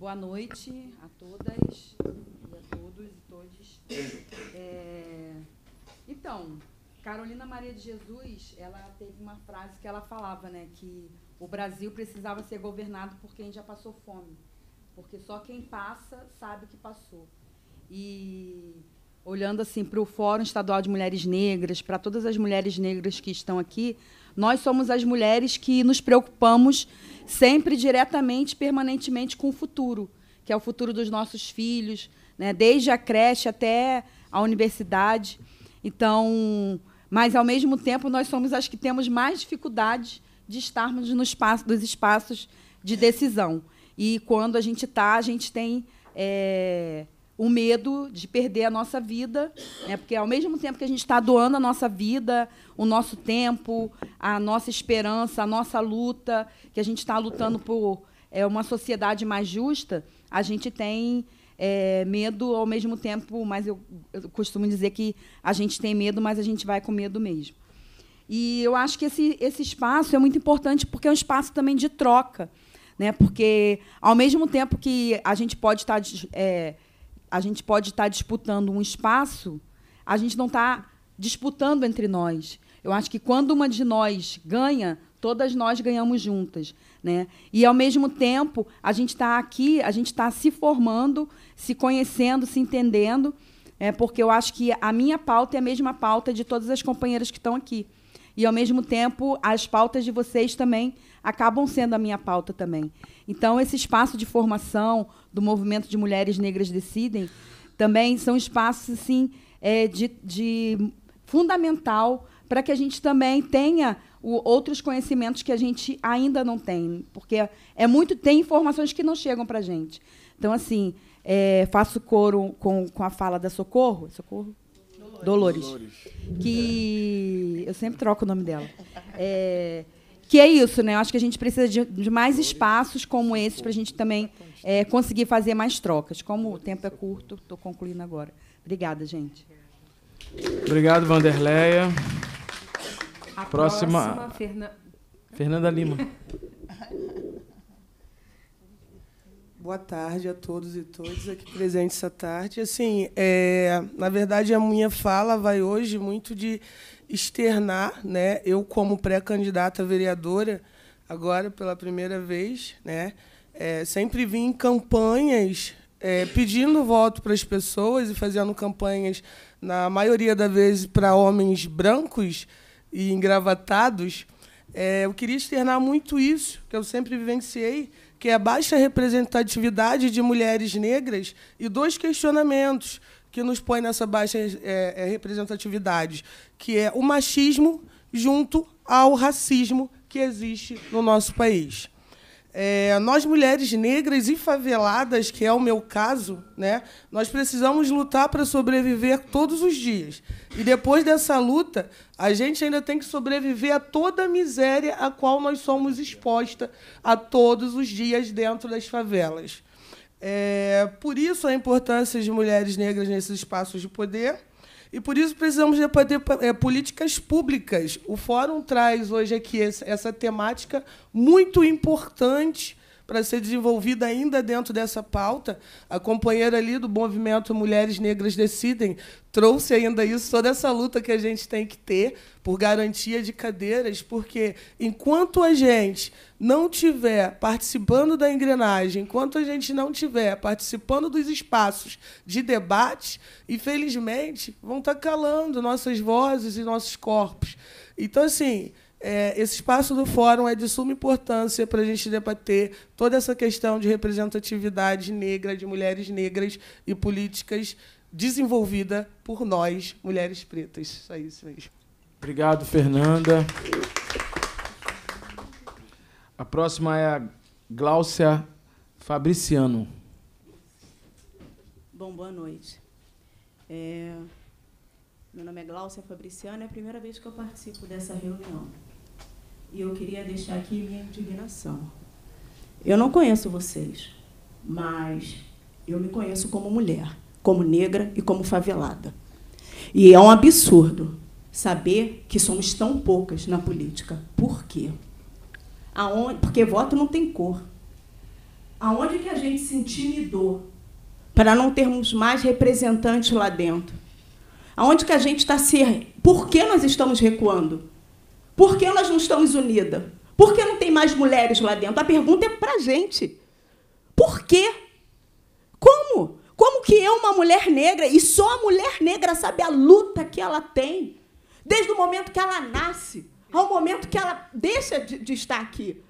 Boa noite a todas e a todos e todes. É, então, Carolina Maria de Jesus, ela teve uma frase que ela falava, né, que o Brasil precisava ser governado por quem já passou fome, porque só quem passa sabe que passou. E olhando assim para o Fórum Estadual de Mulheres Negras, para todas as mulheres negras que estão aqui, nós somos as mulheres que nos preocupamos sempre diretamente, permanentemente com o futuro, que é o futuro dos nossos filhos, né? desde a creche até a universidade. Então, mas ao mesmo tempo nós somos as que temos mais dificuldade de estarmos no espaço, nos espaços de decisão. E quando a gente está, a gente tem é, o medo de perder a nossa vida, né? porque ao mesmo tempo que a gente está doando a nossa vida, o nosso tempo, a nossa esperança, a nossa luta, que a gente está lutando por é, uma sociedade mais justa, a gente tem é, medo ao mesmo tempo, mas eu, eu costumo dizer que a gente tem medo, mas a gente vai com medo mesmo. E eu acho que esse, esse espaço é muito importante porque é um espaço também de troca, né? porque ao mesmo tempo que a gente pode estar. Tá, é, a gente pode estar tá disputando um espaço, a gente não está disputando entre nós. Eu acho que quando uma de nós ganha, todas nós ganhamos juntas, né? E ao mesmo tempo, a gente está aqui, a gente está se formando, se conhecendo, se entendendo, é porque eu acho que a minha pauta é a mesma pauta de todas as companheiras que estão aqui. E ao mesmo tempo, as pautas de vocês também acabam sendo a minha pauta também. Então, esse espaço de formação, do movimento de mulheres negras decidem, também são espaços assim, é, de, de fundamental para que a gente também tenha o, outros conhecimentos que a gente ainda não tem, porque é muito tem informações que não chegam para a gente. Então, assim, é, faço coro com, com a fala da Socorro, Socorro? Dolores, Dolores. que eu sempre troco o nome dela. É, que é isso, né? Eu acho que a gente precisa de, de mais espaços como esses para a gente também é, conseguir fazer mais trocas. Como o tempo é curto, estou concluindo agora. Obrigada, gente. Obrigado, Vanderleia. A próxima, próxima Ferna... Fernanda Lima. Boa tarde a todos e todas aqui presentes essa tarde. Assim, é, na verdade, a minha fala vai hoje muito de externar, né? Eu como pré-candidata vereadora agora pela primeira vez, né? é, sempre vim em campanhas é, pedindo voto para as pessoas e fazendo campanhas, na maioria das vezes, para homens brancos e engravatados. É, eu queria externar muito isso, que eu sempre vivenciei, que é a baixa representatividade de mulheres negras e dois questionamentos que nos põe nessa baixa é, é, representatividade, que é o machismo junto ao racismo que existe no nosso país. É, nós, mulheres negras e faveladas, que é o meu caso, né, nós precisamos lutar para sobreviver todos os dias. E depois dessa luta, a gente ainda tem que sobreviver a toda a miséria a qual nós somos exposta a todos os dias dentro das favelas. É, por isso a importância de mulheres negras nesses espaços de poder. E por isso precisamos de é, políticas públicas. O fórum traz hoje aqui essa temática muito importante para ser desenvolvida ainda dentro dessa pauta. A companheira ali do movimento Mulheres Negras Decidem trouxe ainda isso, toda essa luta que a gente tem que ter por garantia de cadeiras, porque enquanto a gente não tiver participando da engrenagem, enquanto a gente não tiver participando dos espaços de debate, infelizmente vão estar tá calando nossas vozes e nossos corpos. Então, assim, é, esse espaço do fórum é de suma importância para a gente debater toda essa questão de representatividade negra, de mulheres negras e políticas desenvolvida por nós, mulheres pretas. Só isso mesmo. Obrigado, Fernanda. A próxima é a Gláucia Fabriciano. Bom, boa noite. É... Meu nome é Gláucia Fabriciano, é a primeira vez que eu participo dessa reunião. E eu queria deixar aqui minha indignação. Eu não conheço vocês, mas eu me conheço como mulher, como negra e como favelada. E é um absurdo saber que somos tão poucas na política. Por quê? Aonde, porque voto não tem cor. Aonde que a gente se intimidou para não termos mais representantes lá dentro? Aonde que a gente está se. Por que nós estamos recuando? Por que nós não estamos unidas? Por que não tem mais mulheres lá dentro? A pergunta é para a gente. Por quê? Como? Como que eu, uma mulher negra, e só a mulher negra sabe a luta que ela tem, desde o momento que ela nasce ao momento que ela deixa de, de estar aqui?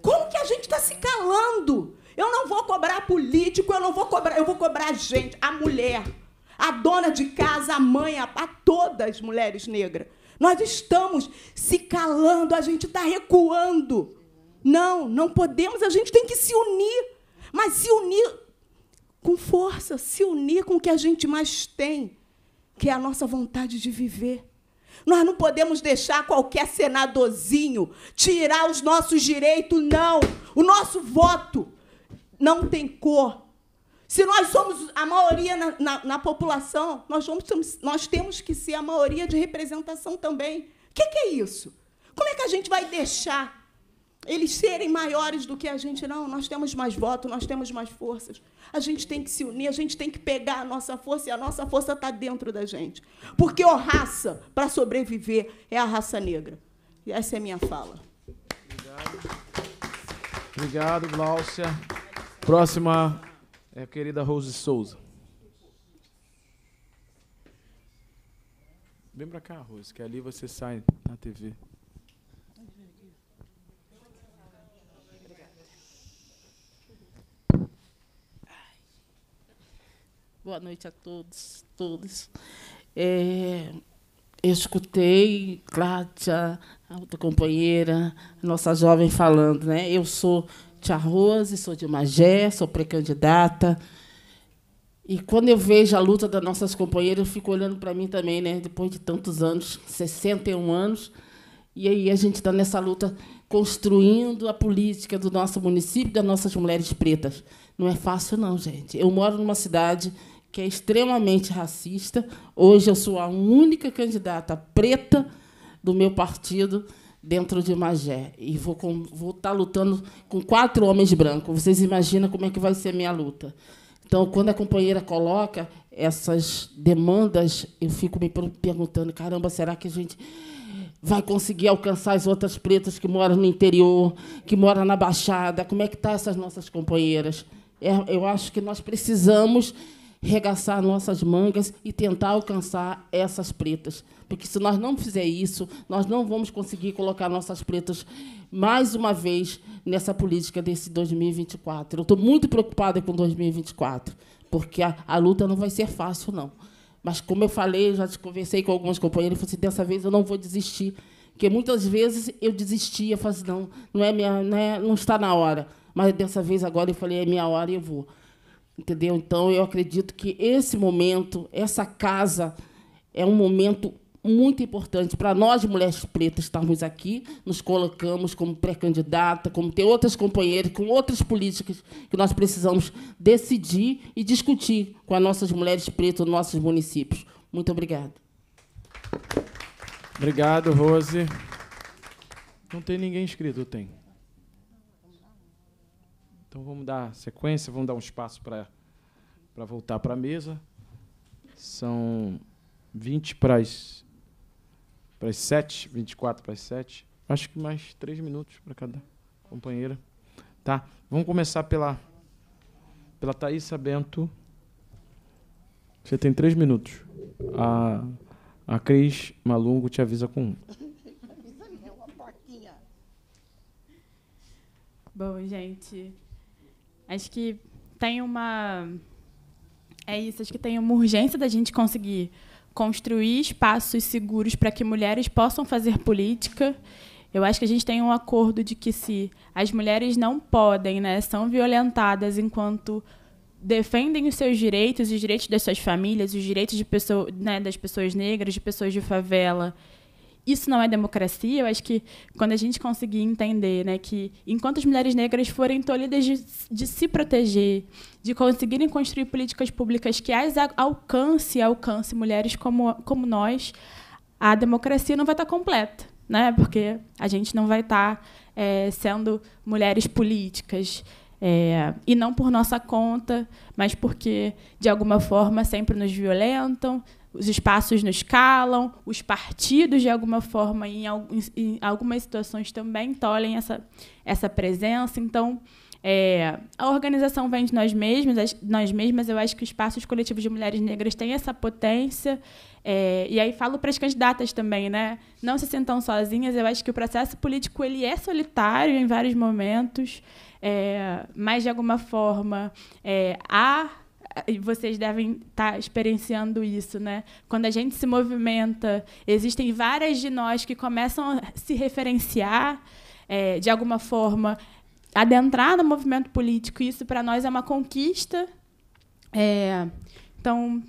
Como que a gente está se calando? Eu não vou cobrar político, eu não vou cobrar, eu vou cobrar a gente, a mulher, a dona de casa, a mãe, a, a todas as mulheres negras. Nós estamos se calando, a gente está recuando. Não, não podemos, a gente tem que se unir. Mas se unir com força, se unir com o que a gente mais tem, que é a nossa vontade de viver. Nós não podemos deixar qualquer senadorzinho tirar os nossos direitos, não. O nosso voto não tem cor, se nós somos a maioria na, na, na população, nós, vamos, nós temos que ser a maioria de representação também. O que, que é isso? Como é que a gente vai deixar eles serem maiores do que a gente? Não, nós temos mais voto, nós temos mais forças. A gente tem que se unir, a gente tem que pegar a nossa força e a nossa força está dentro da gente. Porque a raça, para sobreviver, é a raça negra. E essa é a minha fala. Obrigado. Obrigado, Glaucia. Próxima é a querida Rose Souza. Vem pra cá, Rose, que ali você sai na TV. Boa noite a todos, todos. É, eu escutei Cláudia, a outra companheira, nossa jovem falando, né? Eu sou Tia Rose, sou de Magé, sou pré-candidata. E quando eu vejo a luta das nossas companheiras, eu fico olhando para mim também, né? depois de tantos anos 61 anos. E aí a gente está nessa luta construindo a política do nosso município, das nossas mulheres pretas. Não é fácil, não, gente. Eu moro numa cidade que é extremamente racista. Hoje eu sou a única candidata preta do meu partido dentro de Magé. E vou estar tá lutando com quatro homens brancos. Vocês imaginam como é que vai ser minha luta. Então, quando a companheira coloca essas demandas, eu fico me perguntando, caramba, será que a gente vai conseguir alcançar as outras pretas que moram no interior, que moram na Baixada? Como é que estão tá essas nossas companheiras? É, eu acho que nós precisamos regaçar nossas mangas e tentar alcançar essas pretas. Porque se nós não fizer isso, nós não vamos conseguir colocar nossas pretas mais uma vez nessa política desse 2024. Eu estou muito preocupada com 2024, porque a, a luta não vai ser fácil, não. Mas, como eu falei, já conversei com algumas companheiras, falei assim, dessa vez eu não vou desistir. Porque muitas vezes eu desistia, falei assim, não, não, é minha, não, é, não está na hora. Mas dessa vez agora eu falei, é minha hora e eu vou. Entendeu? Então, eu acredito que esse momento, essa casa, é um momento muito importante para nós, mulheres pretas, estarmos aqui, nos colocamos como pré-candidata, como ter outras companheiras, com outras políticas que nós precisamos decidir e discutir com as nossas mulheres pretas, nossos municípios. Muito obrigada. Obrigado, Rose. Não tem ninguém inscrito, tem. Então vamos dar sequência, vamos dar um espaço para voltar para a mesa. São 20 para as, para as 7, 24 para as 7. Acho que mais 3 minutos para cada companheira. Tá? Vamos começar pela, pela Thaisa Bento. Você tem 3 minutos. A, a Cris Malungo te avisa com um. Bom, gente, Acho que tem uma. É isso, acho que tem uma urgência da gente conseguir construir espaços seguros para que mulheres possam fazer política. Eu acho que a gente tem um acordo de que se as mulheres não podem, né, são violentadas enquanto defendem os seus direitos, os direitos das suas famílias, os direitos de pessoa, né, das pessoas negras, de pessoas de favela, isso não é democracia, eu acho que quando a gente conseguir entender né, que enquanto as mulheres negras forem tolhidas de, de se proteger, de conseguirem construir políticas públicas que as alcance alcance mulheres como, como nós, a democracia não vai estar completa, né? porque a gente não vai estar é, sendo mulheres políticas. É, e não por nossa conta, mas porque, de alguma forma, sempre nos violentam, os espaços nos calam, os partidos, de alguma forma, em, em algumas situações também tolhem essa, essa presença. Então, é, a organização vem de nós mesmos, as, nós mesmas. Eu acho que os espaços coletivos de mulheres negras têm essa potência. É, e aí falo para as candidatas também, né? Não se sintam sozinhas. Eu acho que o processo político ele é solitário em vários momentos, é, mas de alguma forma é, há e vocês devem estar tá experienciando isso, né? Quando a gente se movimenta, existem várias de nós que começam a se referenciar é, de alguma forma, adentrar no movimento político. Isso para nós é uma conquista. É, então,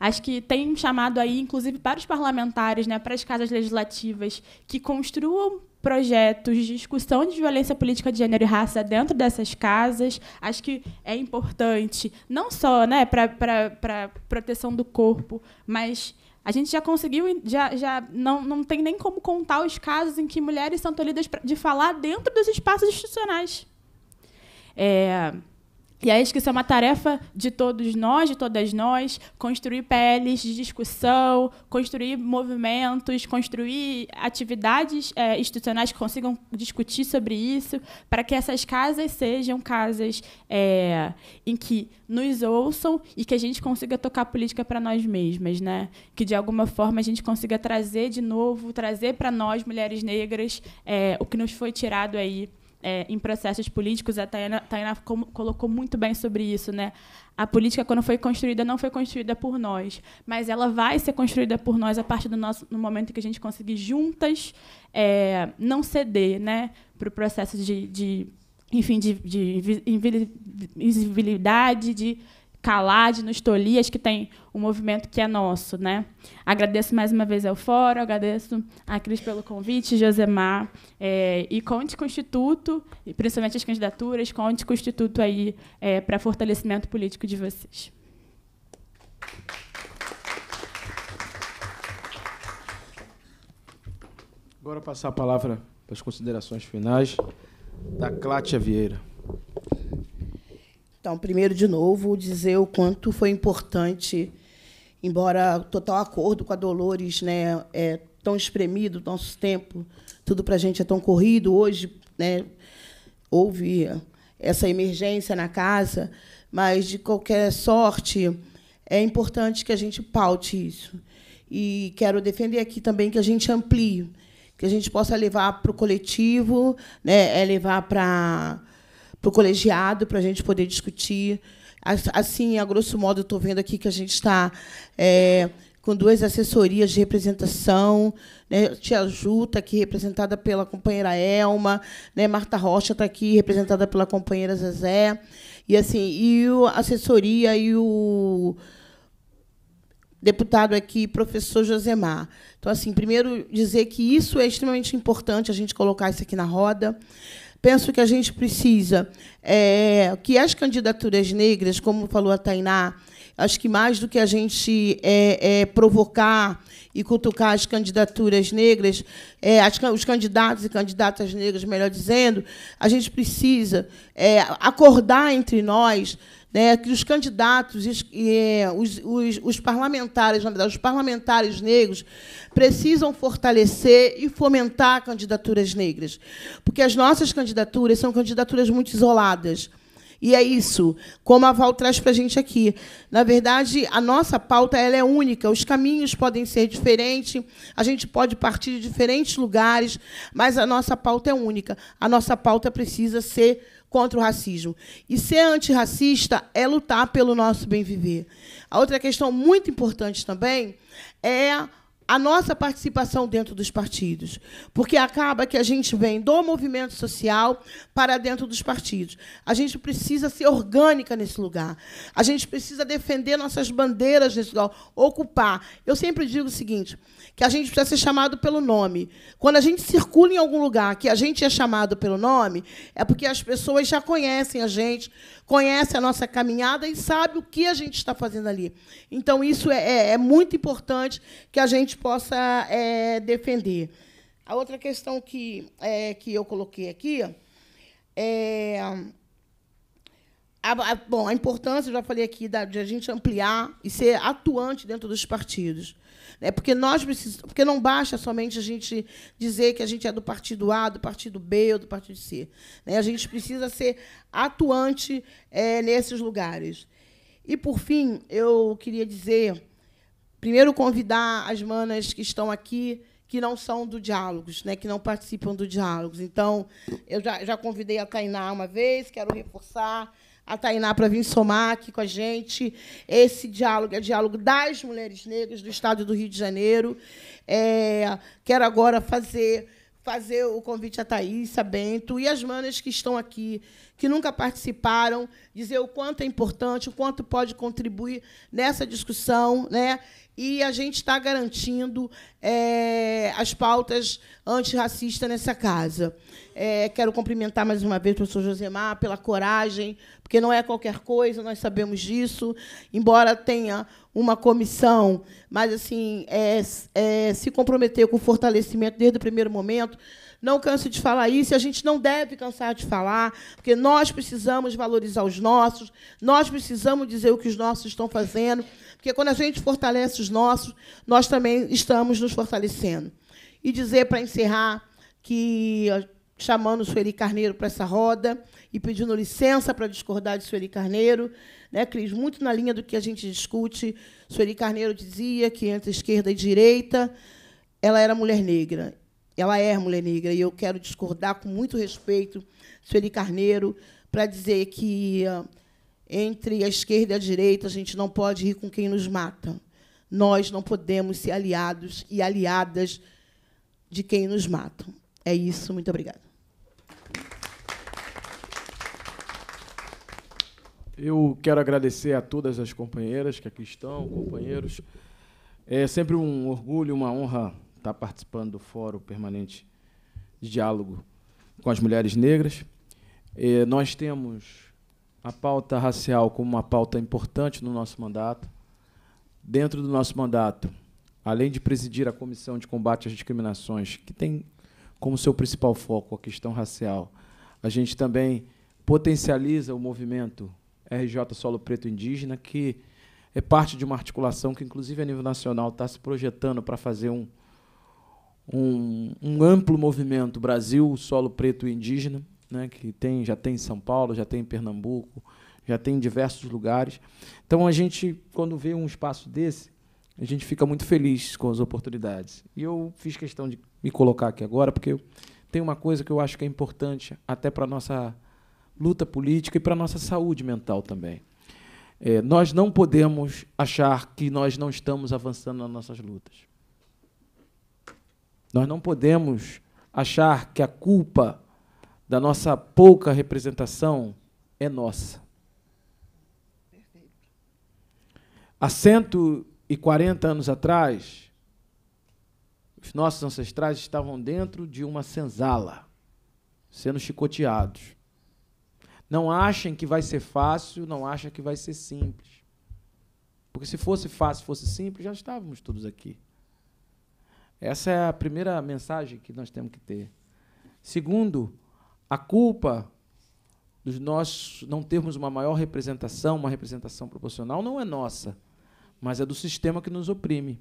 Acho que tem chamado aí, inclusive, para os parlamentares, né, para as casas legislativas, que construam projetos de discussão de violência política de gênero e raça dentro dessas casas. Acho que é importante, não só né, para proteção do corpo, mas a gente já conseguiu, já, já não, não tem nem como contar os casos em que mulheres são tolhidas de falar dentro dos espaços institucionais. É, e acho é que isso é uma tarefa de todos nós, de todas nós, construir PLs de discussão, construir movimentos, construir atividades é, institucionais que consigam discutir sobre isso, para que essas casas sejam casas é, em que nos ouçam e que a gente consiga tocar política para nós mesmas, né? Que de alguma forma a gente consiga trazer de novo, trazer para nós mulheres negras é, o que nos foi tirado aí é, em processos políticos, a Tayana, Tayana colocou muito bem sobre isso, né? A política, quando foi construída, não foi construída por nós, mas ela vai ser construída por nós a partir do nosso, no momento que a gente conseguir juntas é, não ceder, né, para o processo de, de, enfim, de, de invisibilidade, de calar, de nos tolir, acho que tem um movimento que é nosso. Né? Agradeço mais uma vez ao Fórum, agradeço a Cris pelo convite, Josemar, é, e conte com o Instituto, e principalmente as candidaturas, conte com o Instituto aí é, para fortalecimento político de vocês. Agora passar a palavra para as considerações finais da Clátia Vieira. Então, primeiro, de novo, dizer o quanto foi importante, embora total acordo com a Dolores, né, é tão espremido, nosso tempo, tudo para a gente é tão corrido. Hoje, né, houve essa emergência na casa, mas, de qualquer sorte, é importante que a gente paute isso. E quero defender aqui também que a gente amplie, que a gente possa levar para o coletivo, né, é levar para para o colegiado, para a gente poder discutir. Assim, a grosso modo, estou vendo aqui que a gente está é, com duas assessorias de representação. Né? Tia Ju está aqui representada pela companheira Elma, né? Marta Rocha está aqui representada pela companheira Zezé. E assim, e a assessoria e o deputado aqui, professor Josemar. Então, assim, primeiro dizer que isso é extremamente importante, a gente colocar isso aqui na roda penso que a gente precisa é, que as candidaturas negras, como falou a Tainá, Acho que mais do que a gente é, é, provocar e cutucar as candidaturas negras, é, as, os candidatos e candidatas negras, melhor dizendo, a gente precisa é, acordar entre nós né, que os candidatos, é, os, os, os, parlamentares, na verdade, os parlamentares negros, precisam fortalecer e fomentar candidaturas negras. Porque as nossas candidaturas são candidaturas muito isoladas. E é isso, como a Val traz para a gente aqui. Na verdade, a nossa pauta ela é única, os caminhos podem ser diferentes, a gente pode partir de diferentes lugares, mas a nossa pauta é única. A nossa pauta precisa ser contra o racismo. E ser antirracista é lutar pelo nosso bem viver. A outra questão muito importante também é a nossa participação dentro dos partidos, porque acaba que a gente vem do movimento social para dentro dos partidos. A gente precisa ser orgânica nesse lugar. A gente precisa defender nossas bandeiras nesse lugar, ocupar. Eu sempre digo o seguinte, que a gente precisa ser chamado pelo nome. Quando a gente circula em algum lugar que a gente é chamado pelo nome, é porque as pessoas já conhecem a gente, conhece a nossa caminhada e sabe o que a gente está fazendo ali. Então, isso é, é, é muito importante que a gente possa é, defender. A outra questão que, é, que eu coloquei aqui é. A, a, bom, a importância, já falei aqui, da, de a gente ampliar e ser atuante dentro dos partidos. É Porque nós precisamos, porque não basta somente a gente dizer que a gente é do partido A, do partido B ou do partido C. Né? A gente precisa ser atuante é, nesses lugares. E por fim, eu queria dizer, primeiro convidar as manas que estão aqui que não são do diálogos, né, que não participam do diálogos. Então, eu já, já convidei a Tainá uma vez, quero reforçar a Tainá para vir somar aqui com a gente. Esse diálogo é diálogo das mulheres negras do estado do Rio de Janeiro. É, quero agora fazer fazer o convite a Thaís, a Bento e as manas que estão aqui, que nunca participaram, dizer o quanto é importante, o quanto pode contribuir nessa discussão, né? E a gente está garantindo é, as pautas antirracistas nessa casa. É, quero cumprimentar mais uma vez o professor Josemar pela coragem, porque não é qualquer coisa, nós sabemos disso. Embora tenha uma comissão, mas assim é, é, se comprometer com o fortalecimento desde o primeiro momento. Não canso de falar isso, e a gente não deve cansar de falar, porque nós precisamos valorizar os nossos, nós precisamos dizer o que os nossos estão fazendo, porque quando a gente fortalece os nossos, nós também estamos nos fortalecendo. E dizer, para encerrar, que chamando Sueli Carneiro para essa roda e pedindo licença para discordar de Sueli Carneiro. Né, Cris? Muito na linha do que a gente discute. Sueli Carneiro dizia que entre esquerda e direita ela era mulher negra. Ela é mulher negra. E eu quero discordar com muito respeito Sueli Carneiro para dizer que ah, entre a esquerda e a direita a gente não pode ir com quem nos mata. Nós não podemos ser aliados e aliadas de quem nos mata. É isso. Muito obrigada. Eu quero agradecer a todas as companheiras que aqui estão, companheiros. É sempre um orgulho, uma honra estar participando do Fórum Permanente de Diálogo com as Mulheres Negras. É, nós temos a pauta racial como uma pauta importante no nosso mandato. Dentro do nosso mandato, além de presidir a Comissão de Combate às Discriminações, que tem como seu principal foco a questão racial, a gente também potencializa o movimento RJ Solo Preto Indígena, que é parte de uma articulação que, inclusive, a nível nacional está se projetando para fazer um, um, um, amplo movimento Brasil Solo Preto Indígena, né, que tem, já tem em São Paulo, já tem em Pernambuco, já tem em diversos lugares. Então, a gente, quando vê um espaço desse, a gente fica muito feliz com as oportunidades. E eu fiz questão de me colocar aqui agora, porque tem uma coisa que eu acho que é importante até para a nossa luta política e para a nossa saúde mental também. É, nós não podemos achar que nós não estamos avançando nas nossas lutas. Nós não podemos achar que a culpa da nossa pouca representação é nossa. Há 140 anos atrás, os nossos ancestrais estavam dentro de uma senzala, sendo chicoteados. Não achem que vai ser fácil, não achem que vai ser simples. Porque se fosse fácil, fosse simples, já estávamos todos aqui. Essa é a primeira mensagem que nós temos que ter. Segundo, a culpa dos nós não termos uma maior representação, uma representação proporcional, não é nossa, mas é do sistema que nos oprime.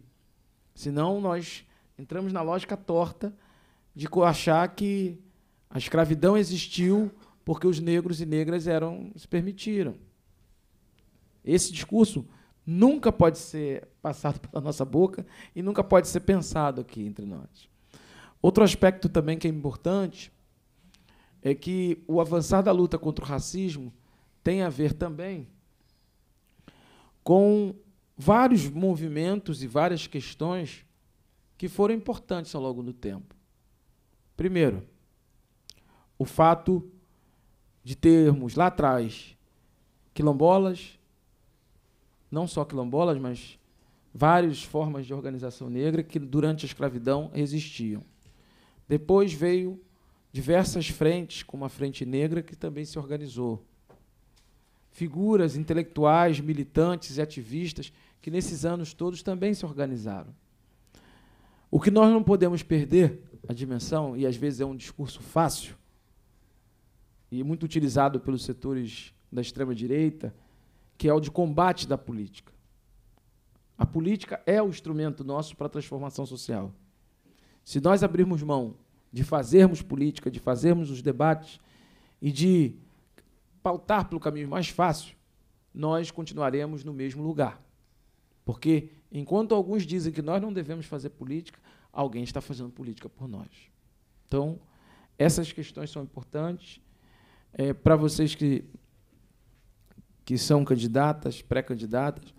Senão nós entramos na lógica torta de achar que a escravidão existiu porque os negros e negras eram se permitiram. Esse discurso nunca pode ser passado pela nossa boca e nunca pode ser pensado aqui entre nós. Outro aspecto também que é importante é que o avançar da luta contra o racismo tem a ver também com vários movimentos e várias questões que foram importantes ao longo do tempo. Primeiro, o fato de termos lá atrás quilombolas, não só quilombolas, mas várias formas de organização negra que durante a escravidão existiam. Depois veio diversas frentes, como a Frente Negra, que também se organizou. Figuras intelectuais, militantes e ativistas que nesses anos todos também se organizaram. O que nós não podemos perder, a dimensão, e às vezes é um discurso fácil, e muito utilizado pelos setores da extrema-direita, que é o de combate da política. A política é o instrumento nosso para a transformação social. Se nós abrirmos mão de fazermos política, de fazermos os debates e de pautar pelo caminho mais fácil, nós continuaremos no mesmo lugar. Porque enquanto alguns dizem que nós não devemos fazer política, alguém está fazendo política por nós. Então, essas questões são importantes é, Para vocês que, que são candidatas, pré-candidatas,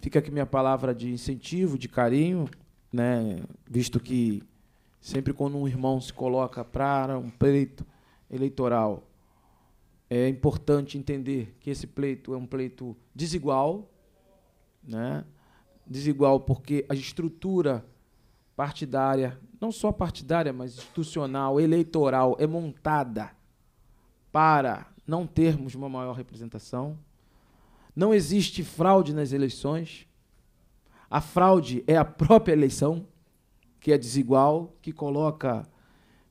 fica aqui minha palavra de incentivo, de carinho, né? visto que sempre quando um irmão se coloca para um pleito eleitoral, é importante entender que esse pleito é um pleito desigual, né? desigual porque a estrutura partidária, não só partidária, mas institucional, eleitoral, é montada para não termos uma maior representação. Não existe fraude nas eleições. A fraude é a própria eleição, que é desigual, que coloca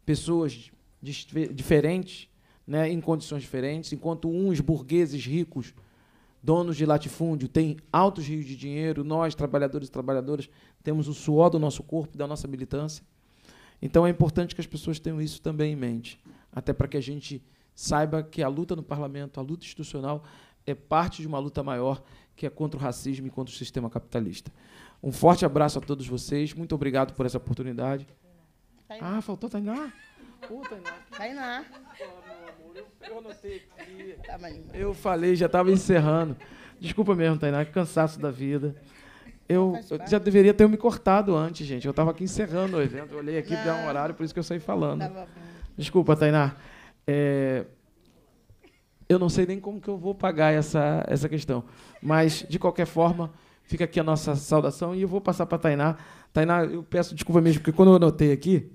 pessoas diferentes, né, em condições diferentes, enquanto uns burgueses ricos, donos de latifúndio, têm altos rios de dinheiro, nós, trabalhadores e trabalhadoras, temos o suor do nosso corpo, da nossa militância. Então é importante que as pessoas tenham isso também em mente, até para que a gente saiba que a luta no parlamento, a luta institucional, é parte de uma luta maior que é contra o racismo e contra o sistema capitalista. Um forte abraço a todos vocês, muito obrigado por essa oportunidade. Tá ah, faltou Tainá? Tainá. Tainá. Eu tá, falei, já estava encerrando. Desculpa mesmo, Tainá, que cansaço da vida. Eu, eu, já deveria ter me cortado antes, gente. Eu estava aqui encerrando o evento. olhei aqui, deu um horário, por isso que eu saí falando. Desculpa, Tainá. É, eu não sei nem como que eu vou pagar essa, essa questão. Mas, de qualquer forma, fica aqui a nossa saudação e eu vou passar para a Tainá. Tainá, eu peço desculpa mesmo, porque quando eu anotei aqui,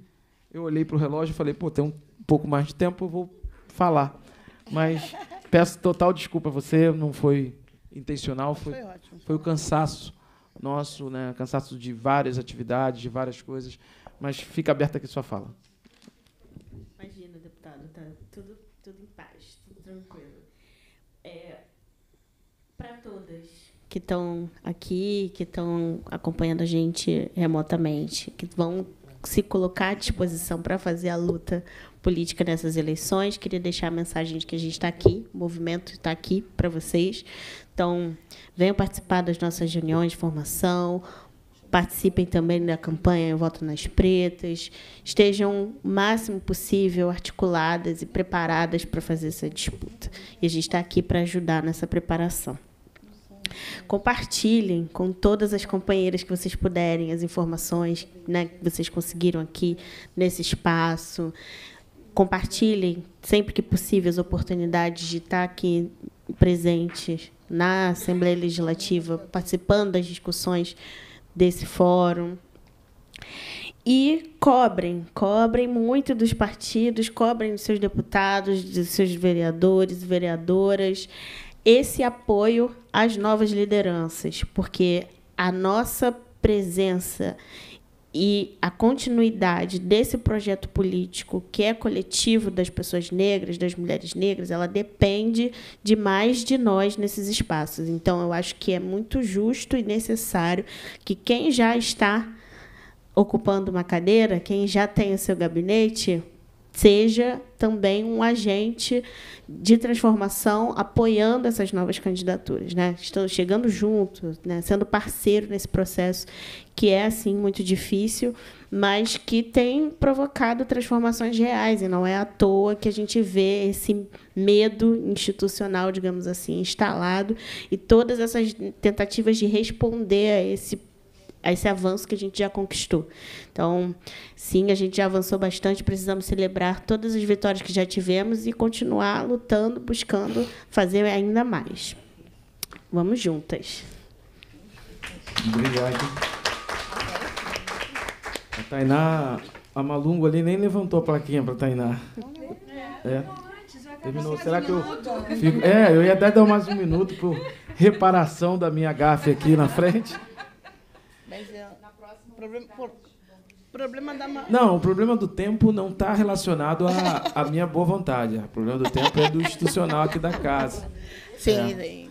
eu olhei para o relógio e falei, pô, tem um pouco mais de tempo, eu vou falar. Mas peço total desculpa a você, não foi intencional, foi, foi, ótimo. foi o cansaço nosso, né? cansaço de várias atividades, de várias coisas. Mas fica aberta aqui sua fala. tranquilo. É, Para todas que estão aqui, que estão acompanhando a gente remotamente, que vão se colocar à disposição para fazer a luta política nessas eleições. Queria deixar a mensagem de que a gente está aqui, o movimento está aqui para vocês. Então, venham participar das nossas reuniões de formação, participem também da campanha Voto nas Pretas, estejam o máximo possível articuladas e preparadas para fazer essa disputa. E a gente está aqui para ajudar nessa preparação. Compartilhem com todas as companheiras que vocês puderem as informações né, que vocês conseguiram aqui nesse espaço. Compartilhem sempre que possível as oportunidades de estar tá aqui presentes na Assembleia Legislativa, participando das discussões desse fórum. E cobrem, cobrem muito dos partidos, cobrem dos seus deputados, dos seus vereadores e vereadoras, esse apoio às novas lideranças, porque a nossa presença e a continuidade desse projeto político que é coletivo das pessoas negras, das mulheres negras, ela depende de mais de nós nesses espaços. Então, eu acho que é muito justo e necessário que quem já está ocupando uma cadeira, quem já tem o seu gabinete, seja também um agente de transformação apoiando essas novas candidaturas, né? Estão chegando juntos, né? sendo parceiro nesse processo que é assim muito difícil, mas que tem provocado transformações reais e não é à toa que a gente vê esse medo institucional, digamos assim, instalado e todas essas tentativas de responder a esse a esse avanço que a gente já conquistou. Então, sim, a gente já avançou bastante, precisamos celebrar todas as vitórias que já tivemos e continuar lutando, buscando fazer ainda mais. Vamos juntas. Obrigado. A Tainá, a Malungo ali nem levantou a plaquinha para Tainá. É. Terminou. Será que eu fico... É, eu ia até dar mais um minuto por reparação da minha gafe aqui na frente. Mas uh, problema, por, problema da ma... Não, o problema do tempo não está relacionado à, minha boa vontade. O problema do tempo é do institucional aqui da casa. Sim, é. sim.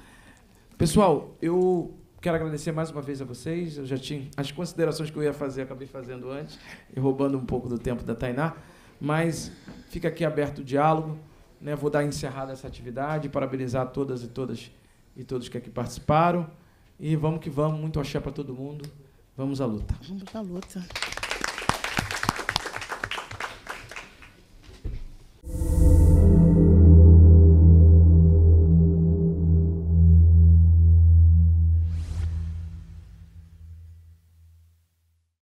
Pessoal, eu quero agradecer mais uma vez a vocês. Eu já tinha as considerações que eu ia fazer, acabei fazendo antes, e roubando um pouco do tempo da Tainá. Mas fica aqui aberto o diálogo. Né? Vou dar encerrada essa atividade, parabenizar todas e todas e todos que aqui participaram. E vamos que vamos, muito axé para todo mundo. Vamos à luta. Vamos à luta. Thank you.